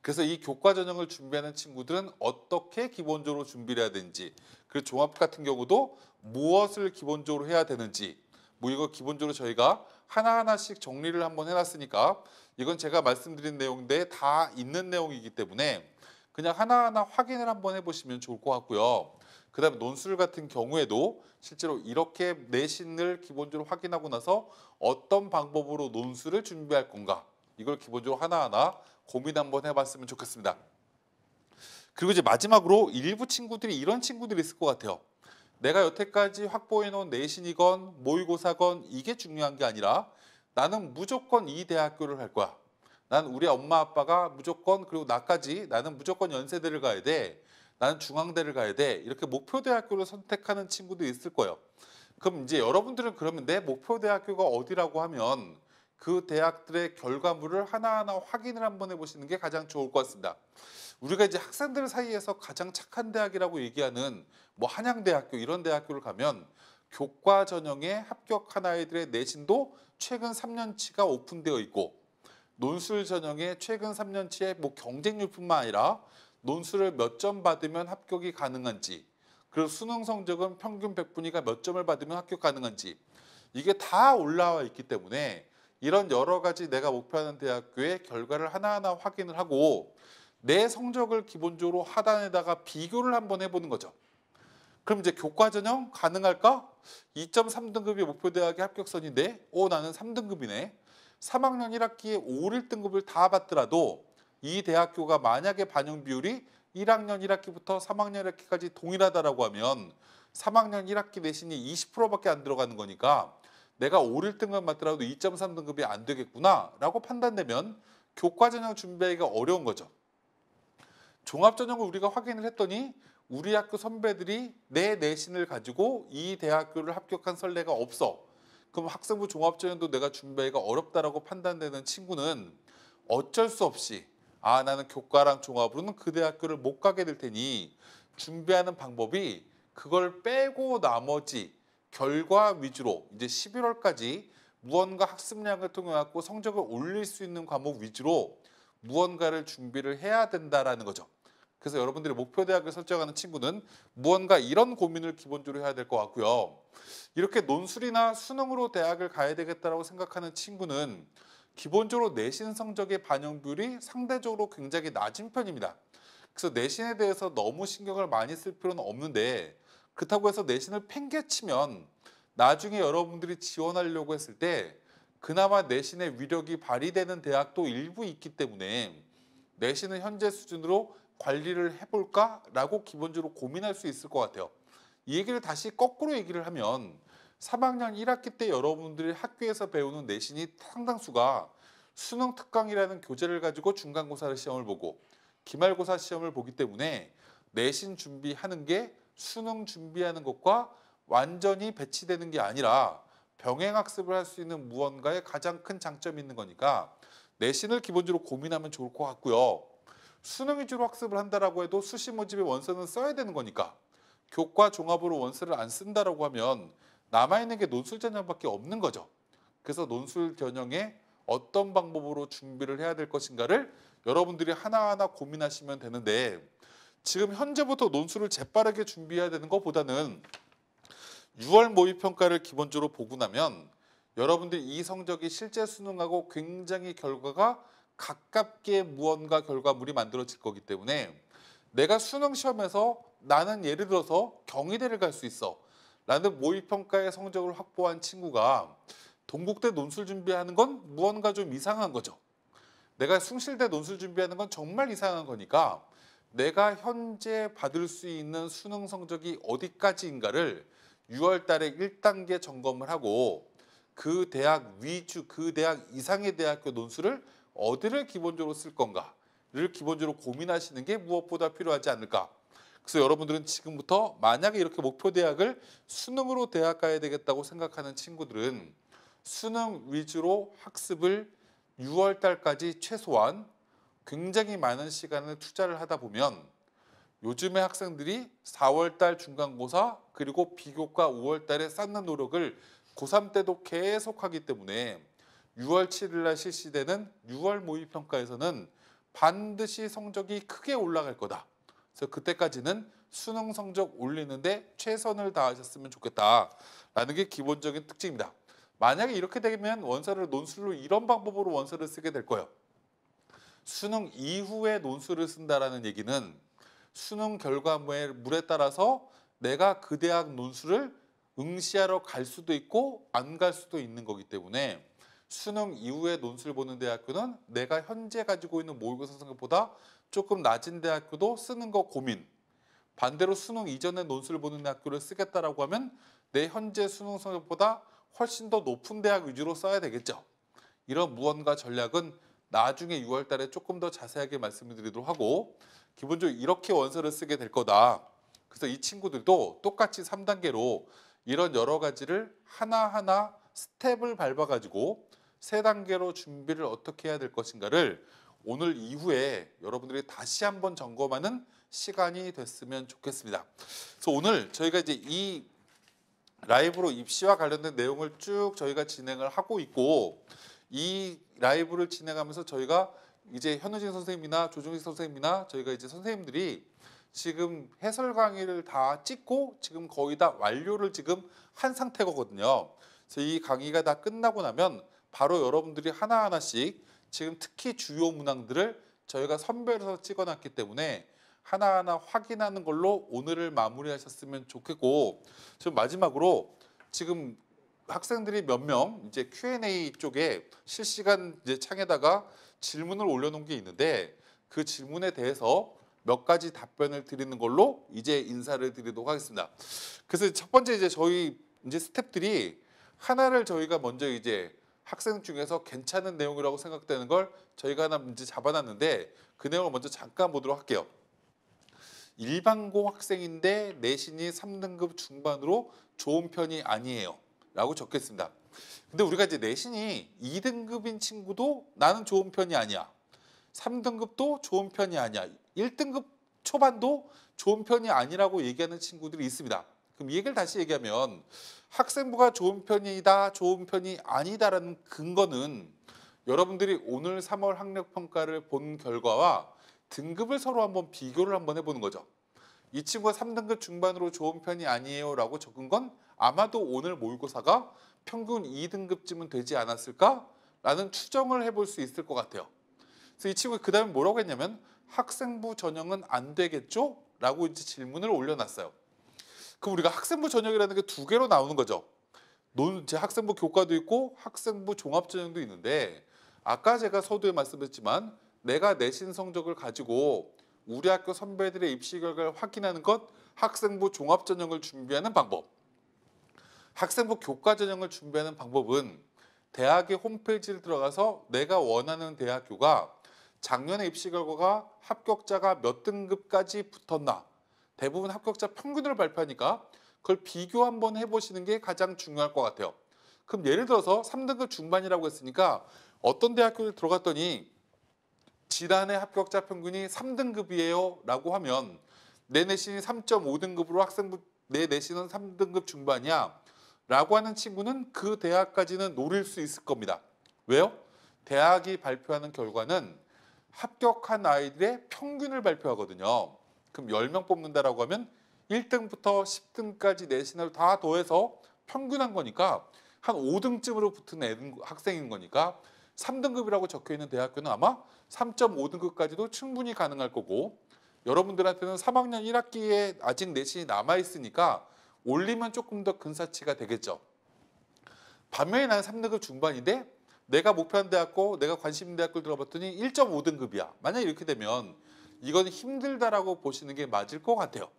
그래서 이 교과 전형을 준비하는 친구들은 어떻게 기본적으로 준비를 해야 되는지 그 종합 같은 경우도 무엇을 기본적으로 해야 되는지 뭐 이거 기본적으로 저희가 하나하나씩 정리를 한번 해놨으니까 이건 제가 말씀드린 내용인데 다 있는 내용이기 때문에 그냥 하나하나 확인을 한번 해보시면 좋을 것 같고요. 그 다음에 논술 같은 경우에도 실제로 이렇게 내신을 기본적으로 확인하고 나서 어떤 방법으로 논술을 준비할 건가 이걸 기본적으로 하나하나 고민 한번 해봤으면 좋겠습니다. 그리고 이제 마지막으로 일부 친구들이 이런 친구들이 있을 것 같아요. 내가 여태까지 확보해놓은 내신이건 모의고사건 이게 중요한 게 아니라 나는 무조건 이 대학교를 갈 거야. 난 우리 엄마 아빠가 무조건 그리고 나까지 나는 무조건 연세대를 가야 돼. 나는 중앙대를 가야 돼. 이렇게 목표 대학교를 선택하는 친구도 있을 거예요. 그럼 이제 여러분들은 그러면 내 목표 대학교가 어디라고 하면 그 대학들의 결과물을 하나하나 확인을 한번 해보시는 게 가장 좋을 것 같습니다. 우리가 이제 학생들 사이에서 가장 착한 대학이라고 얘기하는 뭐 한양대학교 이런 대학교를 가면 교과 전형에 합격한 아이들의 내신도 최근 3년치가 오픈되어 있고 논술 전형에 최근 3년치의 뭐 경쟁률뿐만 아니라 논술을 몇 점 받으면 합격이 가능한지 그리고 수능 성적은 평균 100분위가 몇 점을 받으면 합격 가능한지 이게 다 올라와 있기 때문에 이런 여러 가지 내가 목표하는 대학교의 결과를 하나하나 확인을 하고 내 성적을 기본적으로 하단에다가 비교를 한번 해보는 거죠. 그럼 이제 교과 전형 가능할까? 2.3등급이 목표 대학의 합격선인데 오 나는 3등급이네. 3학년 1학기에 5, 일등급을다 받더라도 이 대학교가 만약에 반영 비율이 1학년 1학기부터 3학년 1학기까지 동일하다라고 하면 3학년 1학기 내신이 20%밖에 안 들어가는 거니까 내가 5, 1등급 맞더라도 2.3등급이 안 되겠구나라고 판단되면 교과 전형 준비하기가 어려운 거죠. 종합 전형을 우리가 확인을 했더니 우리 학교 선배들이 내 내신을 가지고 이 대학교를 합격한 선례가 없어. 그럼 학생부 종합 전형도 내가 준비하기가 어렵다라고 판단되는 친구는 어쩔 수 없이 아 나는 교과랑 종합으로는 그 대학교를 못 가게 될 테니 준비하는 방법이 그걸 빼고 나머지 결과 위주로 이제 11월까지 무언가 학습량을 통해 갖고 성적을 올릴 수 있는 과목 위주로 무언가를 준비를 해야 된다라는 거죠. 그래서 여러분들이 목표 대학을 설정하는 친구는 무언가 이런 고민을 기본적으로 해야 될 것 같고요. 이렇게 논술이나 수능으로 대학을 가야 되겠다라고 생각하는 친구는 기본적으로 내신 성적의 반영 률이 상대적으로 굉장히 낮은 편입니다. 그래서 내신에 대해서 너무 신경을 많이 쓸 필요는 없는데 그렇다고 해서 내신을 팽개치면 나중에 여러분들이 지원하려고 했을 때 그나마 내신의 위력이 발휘되는 대학도 일부 있기 때문에 내신은 현재 수준으로 관리를 해볼까라고 기본적으로 고민할 수 있을 것 같아요. 이 얘기를 다시 거꾸로 얘기를 하면 3학년 1학기 때 여러분들이 학교에서 배우는 내신이 상당수가 수능 특강이라는 교재를 가지고 중간고사 시험을 보고 기말고사 시험을 보기 때문에 내신 준비하는 게 수능 준비하는 것과 완전히 배치되는 게 아니라 병행 학습을 할 수 있는 무언가의 가장 큰 장점이 있는 거니까 내신을 기본적으로 고민하면 좋을 것 같고요. 수능 위주로 학습을 한다라고 해도 수시 모집에 원서는 써야 되는 거니까 교과 종합으로 원서를 안 쓴다라고 하면 남아있는 게 논술 전형밖에 없는 거죠. 그래서 논술 전형에 어떤 방법으로 준비를 해야 될 것인가를 여러분들이 하나하나 고민하시면 되는데 지금 현재부터 논술을 재빠르게 준비해야 되는 것보다는 6월 모의평가를 기본적으로 보고 나면 여러분들 이 성적이 실제 수능하고 굉장히 결과가 가깝게 무언가 결과물이 만들어질 거기 때문에 내가 수능 시험에서 나는 예를 들어서 경희대를 갈 수 있어 라는 모의평가의 성적을 확보한 친구가 동국대 논술 준비하는 건 무언가 좀 이상한 거죠. 내가 숭실대 논술 준비하는 건 정말 이상한 거니까 내가 현재 받을 수 있는 수능 성적이 어디까지인가를 6월 달에 1단계 점검을 하고 그 대학 위주, 그 대학 이상의 대학교 논술을 어디를 기본적으로 쓸 건가를 기본적으로 고민하시는 게 무엇보다 필요하지 않을까. 그래서 여러분들은 지금부터 만약에 이렇게 목표 대학을 수능으로 대학 가야 되겠다고 생각하는 친구들은 수능 위주로 학습을 6월 달까지 최소한 굉장히 많은 시간을 투자를 하다 보면 요즘의 학생들이 4월달 중간고사 그리고 비교과 5월달에 쌓는 노력을 고3 때도 계속 하기 때문에 6월 7일날 실시되는 6월 모의평가에서는 반드시 성적이 크게 올라갈 거다. 그래서 그때까지는 수능 성적 올리는데 최선을 다하셨으면 좋겠다라는 게 기본적인 특징입니다. 만약에 이렇게 되면 원서를 논술로 이런 방법으로 원서를 쓰게 될 거예요. 수능 이후에 논술을 쓴다라는 얘기는 수능 결과물에 따라서 내가 그 대학 논술을 응시하러 갈 수도 있고 안 갈 수도 있는 거기 때문에 수능 이후에 논술 보는 대학교는 내가 현재 가지고 있는 모의고사 성적보다 조금 낮은 대학교도 쓰는 거 고민. 반대로 수능 이전에 논술 보는 대학교를 쓰겠다라고 하면 내 현재 수능 성적보다 훨씬 더 높은 대학 위주로 써야 되겠죠. 이런 무언가 전략은 나중에 6월 달에 조금 더 자세하게 말씀 드리도록 하고 기본적으로 이렇게 원서를 쓰게 될 거다. 그래서 이 친구들도 똑같이 3단계로 이런 여러 가지를 하나하나 스텝을 밟아가지고 3 단계로 준비를 어떻게 해야 될 것인가를 오늘 이후에 여러분들이 다시 한번 점검하는 시간이 됐으면 좋겠습니다. 그래서 오늘 저희가 이제 이 라이브로 입시와 관련된 내용을 쭉 저희가 진행을 하고 있고 이 라이브를 진행하면서 저희가 이제 현우진 선생님이나 조중식 선생님이나 저희가 이제 선생님들이 지금 해설 강의를 다 찍고 지금 거의 다 완료를 지금 한 상태거든요. 그래서 이 강의가 다 끝나고 나면 바로 여러분들이 하나하나씩 지금 특히 주요 문항들을 저희가 선별해서 찍어놨기 때문에 하나하나 확인하는 걸로 오늘을 마무리하셨으면 좋겠고 지금 마지막으로 지금 학생들이 몇 명 이제 Q&A 쪽에 실시간 이제 창에다가 질문을 올려놓은 게 있는데 그 질문에 대해서 몇 가지 답변을 드리는 걸로 이제 인사를 드리도록 하겠습니다. 그래서 첫 번째 이제 저희 이제 스텝들이 하나를 저희가 먼저 이제 학생 중에서 괜찮은 내용이라고 생각되는 걸 저희가 하나 문제 잡아놨는데 그 내용을 먼저 잠깐 보도록 할게요. 일반고 학생인데 내신이 3등급 중반으로 좋은 편이 아니에요. 라고 적겠습니다. 근데 우리가 이제 내신이 2등급인 친구도 나는 좋은 편이 아니야. 3등급도 좋은 편이 아니야. 1등급 초반도 좋은 편이 아니라고 얘기하는 친구들이 있습니다. 그럼 이 얘기를 다시 얘기하면 학생부가 좋은 편이다, 좋은 편이 아니다라는 근거는 여러분들이 오늘 3월 학력평가를 본 결과와 등급을 서로 한번 비교를 한번 해보는 거죠. 이 친구가 3등급 중반으로 좋은 편이 아니에요 라고 적은 건 아마도 오늘 모의고사가 평균 2등급쯤은 되지 않았을까라는 추정을 해볼 수 있을 것 같아요. 그래서 이 친구가 그 다음에 뭐라고 했냐면 학생부 전형은 안 되겠죠? 라고 이제 질문을 올려놨어요. 그럼 우리가 학생부 전형이라는 게 두 개로 나오는 거죠. 논, 제 학생부 교과도 있고 학생부 종합전형도 있는데 아까 제가 서두에 말씀했지만 내가 내신 성적을 가지고 우리 학교 선배들의 입시 결과를 확인하는 것 학생부 종합전형을 준비하는 방법 학생부 교과 전형을 준비하는 방법은 대학의 홈페이지를 들어가서 내가 원하는 대학교가 작년에 입시 결과가 합격자가 몇 등급까지 붙었나 대부분 합격자 평균을 발표하니까 그걸 비교 한번 해보시는 게 가장 중요할 것 같아요. 그럼 예를 들어서 3등급 중반이라고 했으니까 어떤 대학교를 들어갔더니 지난해 합격자 평균이 3등급이에요 라고 하면 내 내신이 3.5등급으로 학생부 내 내신은 3등급 중반이야. 라고 하는 친구는 그 대학까지는 노릴 수 있을 겁니다. 왜요? 대학이 발표하는 결과는 합격한 아이들의 평균을 발표하거든요. 그럼 10명 뽑는다라고 하면 1등부터 10등까지 내신을 다 더해서 평균한 거니까 한 5등쯤으로 붙은 애는, 학생인 거니까 3등급이라고 적혀 있는 대학교는 아마 3.5등급까지도 충분히 가능할 거고 여러분들한테는 3학년 1학기에 아직 내신이 남아 있으니까 올리면 조금 더 근사치가 되겠죠. 반면에 나는 3등급 중반인데 내가 목표한 대학고, 내가 관심 있는 대학교 들어봤더니 1.5등급이야. 만약 이렇게 되면 이건 힘들다라고 보시는 게 맞을 것 같아요.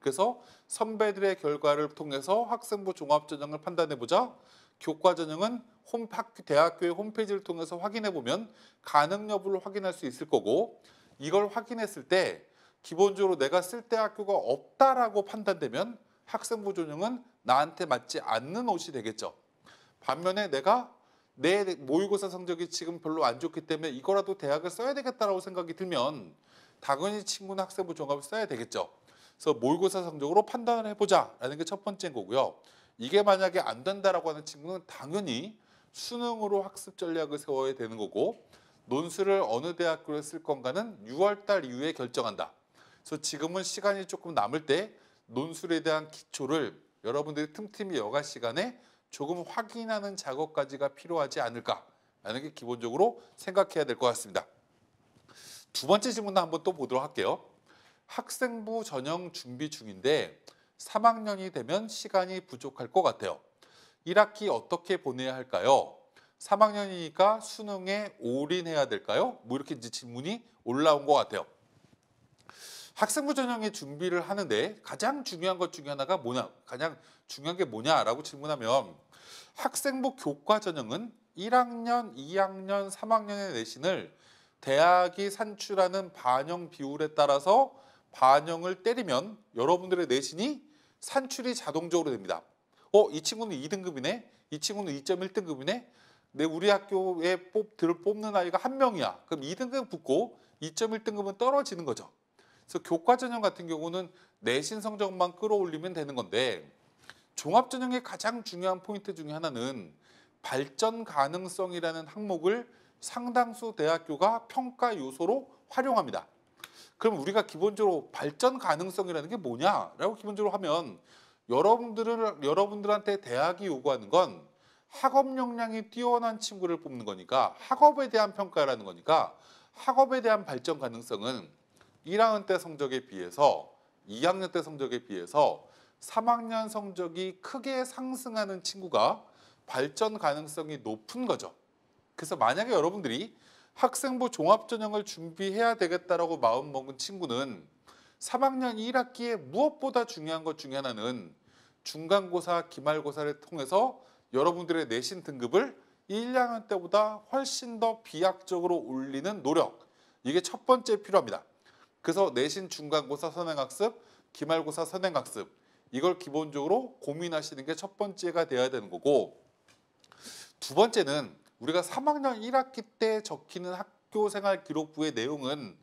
그래서 선배들의 결과를 통해서 학생부 종합전형을 판단해보자. 교과전형은 홈, 학교, 대학교의 홈페이지를 통해서 확인해보면 가능 여부를 확인할 수 있을 거고 이걸 확인했을 때 기본적으로 내가 쓸 대학교가 없다라고 판단되면 학생부 전형은 나한테 맞지 않는 옷이 되겠죠. 반면에 내가 내 모의고사 성적이 지금 별로 안 좋기 때문에 이거라도 대학을 써야 되겠다라고 생각이 들면 당연히 친구는 학생부 종합을 써야 되겠죠. 그래서 모의고사 성적으로 판단을 해보자라는 게 첫 번째인 거고요. 이게 만약에 안 된다라고 하는 친구는 당연히 수능으로 학습 전략을 세워야 되는 거고 논술을 어느 대학교를 쓸 건가는 6월달 이후에 결정한다. 그래서 지금은 시간이 조금 남을 때 논술에 대한 기초를 여러분들이 틈틈이 여가 시간에 조금 확인하는 작업까지가 필요하지 않을까라는 게 기본적으로 생각해야 될 것 같습니다. 두 번째 질문도 한번 또 보도록 할게요. 학생부 전형 준비 중인데 3학년이 되면 시간이 부족할 것 같아요. 1학기 어떻게 보내야 할까요? 3학년이니까 수능에 올인해야 될까요? 뭐 이렇게 질문이 올라온 것 같아요. 학생부 전형의 준비를 하는데 가장 중요한 것 중에 하나가 뭐냐, 가장 중요한 게 뭐냐라고 질문하면 학생부 교과 전형은 1학년, 2학년, 3학년의 내신을 대학이 산출하는 반영 비율에 따라서 반영을 때리면 여러분들의 내신이 산출이 자동적으로 됩니다. 어, 이 친구는 2등급이네. 이 친구는 2.1등급이네. 내 우리 학교에 뽑, 들 뽑는 아이가 한 명이야. 그럼 2등급 붙고 2.1등급은 떨어지는 거죠. 그래서 교과 전형 같은 경우는 내신 성적만 끌어올리면 되는 건데 종합 전형의 가장 중요한 포인트 중에 하나는 발전 가능성이라는 항목을 상당수 대학교가 평가 요소로 활용합니다. 그럼 우리가 기본적으로 발전 가능성이라는 게 뭐냐라고 기본적으로 하면 여러분들을 여러분들한테 대학이 요구하는 건 학업 역량이 뛰어난 친구를 뽑는 거니까 학업에 대한 평가라는 거니까 학업에 대한 발전 가능성은 1학년 때 성적에 비해서 2학년 때 성적에 비해서 3학년 성적이 크게 상승하는 친구가 발전 가능성이 높은 거죠. 그래서 만약에 여러분들이 학생부 종합전형을 준비해야 되겠다라고 마음먹은 친구는 3학년 1학기에 무엇보다 중요한 것 중에 하나는 중간고사, 기말고사를 통해서 여러분들의 내신 등급을 1, 학년 때보다 훨씬 더 비약적으로 올리는 노력 이게 첫 번째 필요합니다. 그래서 내신 중간고사 선행학습, 기말고사 선행학습 이걸 기본적으로 고민하시는 게 첫 번째가 돼야 되는 거고 두 번째는 우리가 3학년 1학기 때 적히는 학교생활 기록부의 내용은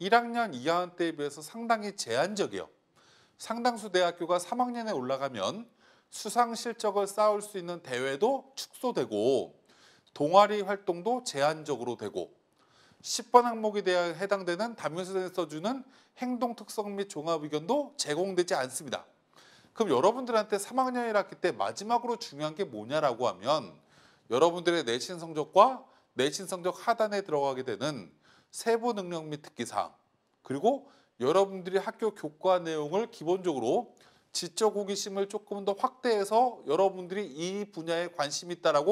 1학년 2학년 때에 비해서 상당히 제한적이에요. 상당수 대학교가 3학년에 올라가면 수상 실적을 쌓을 수 있는 대회도 축소되고 동아리 활동도 제한적으로 되고 10번 항목에 대해 해당되는 담임선생님이 써주는 행동 특성 및 종합 의견도 제공되지 않습니다. 그럼 여러분들한테 3학년 1학기 때 마지막으로 중요한 게 뭐냐라고 하면 여러분들의 내신 성적과 내신 성적 하단에 들어가게 되는 세부 능력 및 특기사항 그리고 여러분들이 학교 교과 내용을 기본적으로 지적 호기심을 조금 더 확대해서 여러분들이 이 분야에 관심이 있다라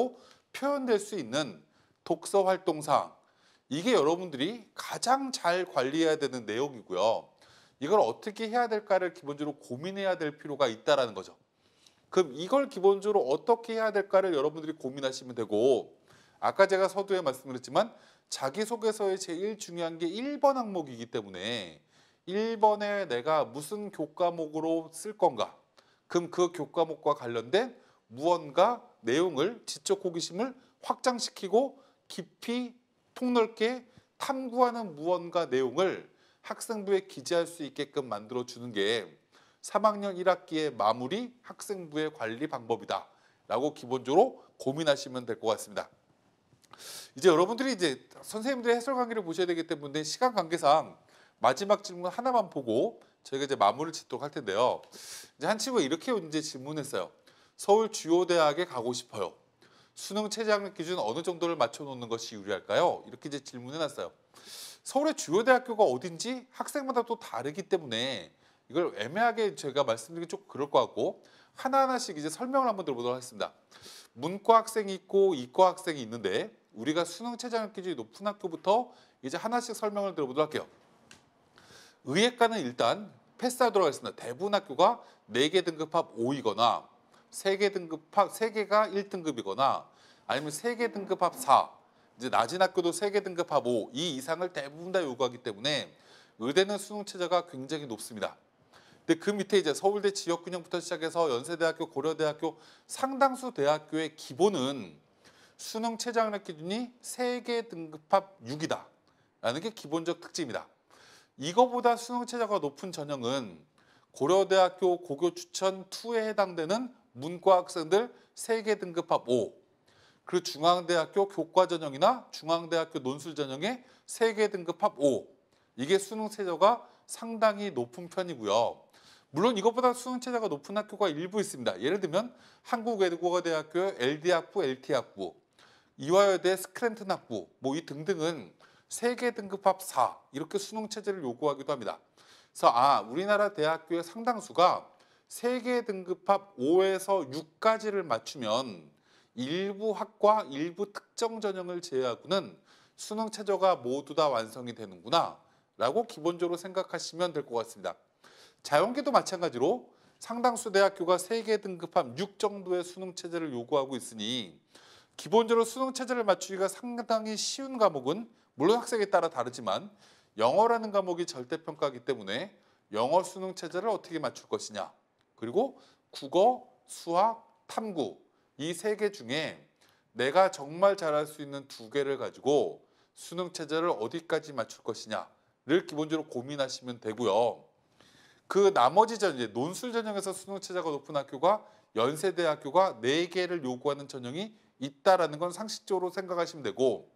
표현될 수 있는 독서 활동사항 이게 여러분들이 가장 잘 관리해야 되는 내용이고요. 이걸 어떻게 해야 될까를 기본적으로 고민해야 될 필요가 있다는 거죠. 그럼 이걸 기본적으로 어떻게 해야 될까를 여러분들이 고민하시면 되고 아까 제가 서두에 말씀드렸지만 자기소개서의 제일 중요한 게 1번 항목이기 때문에 1번에 내가 무슨 교과목으로 쓸 건가 그럼 그 교과목과 관련된 무언가 내용을 지적 호기심을 확장시키고 깊이 폭넓게 탐구하는 무언가 내용을 학생부에 기재할 수 있게끔 만들어주는 게 3학년 1학기의 마무리 학생부의 관리 방법이다 라고 기본적으로 고민하시면 될 것 같습니다. 이제 여러분들이 이제 선생님들의 해설 강의를 보셔야 되기 때문에 시간 관계상 마지막 질문 하나만 보고 저희가 이제 마무리를 짓도록 할 텐데요. 이제 한 친구가 이렇게 이제 질문했어요. 서울 주요 대학에 가고 싶어요. 수능 최저학력 기준 어느 정도를 맞춰놓는 것이 유리할까요? 이렇게 이제 질문해놨어요. 서울의 주요 대학교가 어딘지 학생마다 또 다르기 때문에 이걸 애매하게 제가 말씀드리기 좀 그럴 것 같고 하나하나씩 이제 설명을 한번 들어보도록 하겠습니다. 문과 학생이 있고 이과 학생이 있는데 우리가 수능 최저학력 기준이 높은 학교부터 이제 하나씩 설명을 들어보도록 할게요. 의예과는 일단 패스하도록 하겠습니다. 대부분 학교가 네개 등급 합 5이거나 세개 등급 합, 세개가 1등급이거나 아니면 세 개 등급 합 4, 이제 낮은 학교도 세 개 등급 합 5, 이 이상을 대부분 다 요구하기 때문에 의대는 수능 최저가 굉장히 높습니다. 근데 그 밑에 이제 서울대 지역균형부터 시작해서 연세대학교, 고려대학교 상당수 대학교의 기본은 수능 최저학력 기준이 세 개 등급 합 6이다. 라는 게 기본적 특징입니다. 이거보다 수능 최저가 높은 전형은 고려대학교 고교 추천 2에 해당되는 문과 학생들 세계 등급합 5 그리고 중앙대학교 교과 전형이나 중앙대학교 논술 전형에 세계 등급합 5 이게 수능 체제가 상당히 높은 편이고요. 물론 이것보다 수능 체제가 높은 학교가 일부 있습니다. 예를 들면 한국외국어대학교 LD학부, LT학부, 이화여대 스크랜튼 학부 뭐 이 등등은 세계 등급합 4 이렇게 수능 체제를 요구하기도 합니다. 그래서 아 우리나라 대학교의 상당수가 세계 등급합 5에서 6까지를 맞추면 일부 학과 일부 특정 전형을 제외하고는 수능 체저가 모두 다 완성이 되는구나 라고 기본적으로 생각하시면 될 것 같습니다. 자연계도 마찬가지로 상당수 대학교가 세계 등급합6 정도의 수능 체제를 요구하고 있으니 기본적으로 수능 체제를 맞추기가 상당히 쉬운 과목은 물론 학생에 따라 다르지만 영어라는 과목이 절대평가기 때문에 영어 수능 체제를 어떻게 맞출 것이냐 그리고 국어, 수학, 탐구 이 세 개 중에 내가 정말 잘할 수 있는 두 개를 가지고 수능 체제를 어디까지 맞출 것이냐를 기본적으로 고민하시면 되고요. 그 나머지 전형, 논술 전형에서 수능 체제가 높은 학교가 연세대학교가 네개를 요구하는 전형이 있다라는 건 상식적으로 생각하시면 되고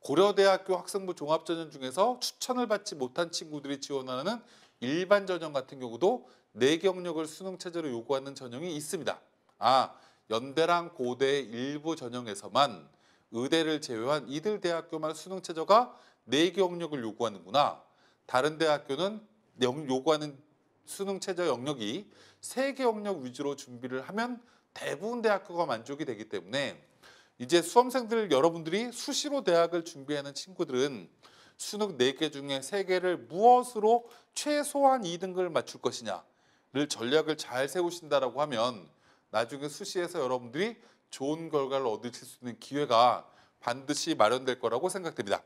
고려대학교 학생부 종합전형 중에서 추천을 받지 못한 친구들이 지원하는 일반 전형 같은 경우도 내 경력을 수능 체제로 요구하는 전형이 있습니다. 아, 연대랑 고대 일부 전형에서만 의대를 제외한 이들 대학교만 수능 체제가 내 경력을 요구하는구나. 다른 대학교는 요구하는 수능 체제 영역이 세 개 영 위주로 준비를 하면 대부분 대학교가 만족이 되기 때문에 이제 수험생들 여러분들이 수시로 대학을 준비하는 친구들은 수능 네 개 중에 세개를 무엇으로 최소한 이등급을 맞출 것이냐 를 전략을 잘 세우신다라고 하면 나중에 수시에서 여러분들이 좋은 결과를 얻으실 수 있는 기회가 반드시 마련될 거라고 생각됩니다.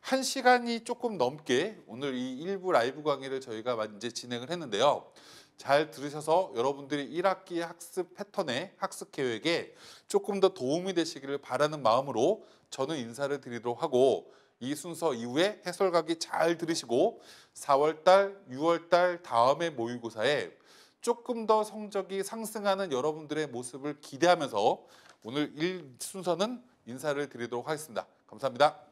한 시간이 조금 넘게 오늘 이 일부 라이브 강의를 저희가 이제 진행을 했는데요. 잘 들으셔서 여러분들이 1학기 학습 패턴에 학습 계획에 조금 더 도움이 되시기를 바라는 마음으로 저는 인사를 드리도록 하고 이 순서 이후에 해설 강의 잘 들으시고 4월달, 6월달 다음에 모의고사에 조금 더 성적이 상승하는 여러분들의 모습을 기대하면서 오늘 1순서는 인사를 드리도록 하겠습니다. 감사합니다.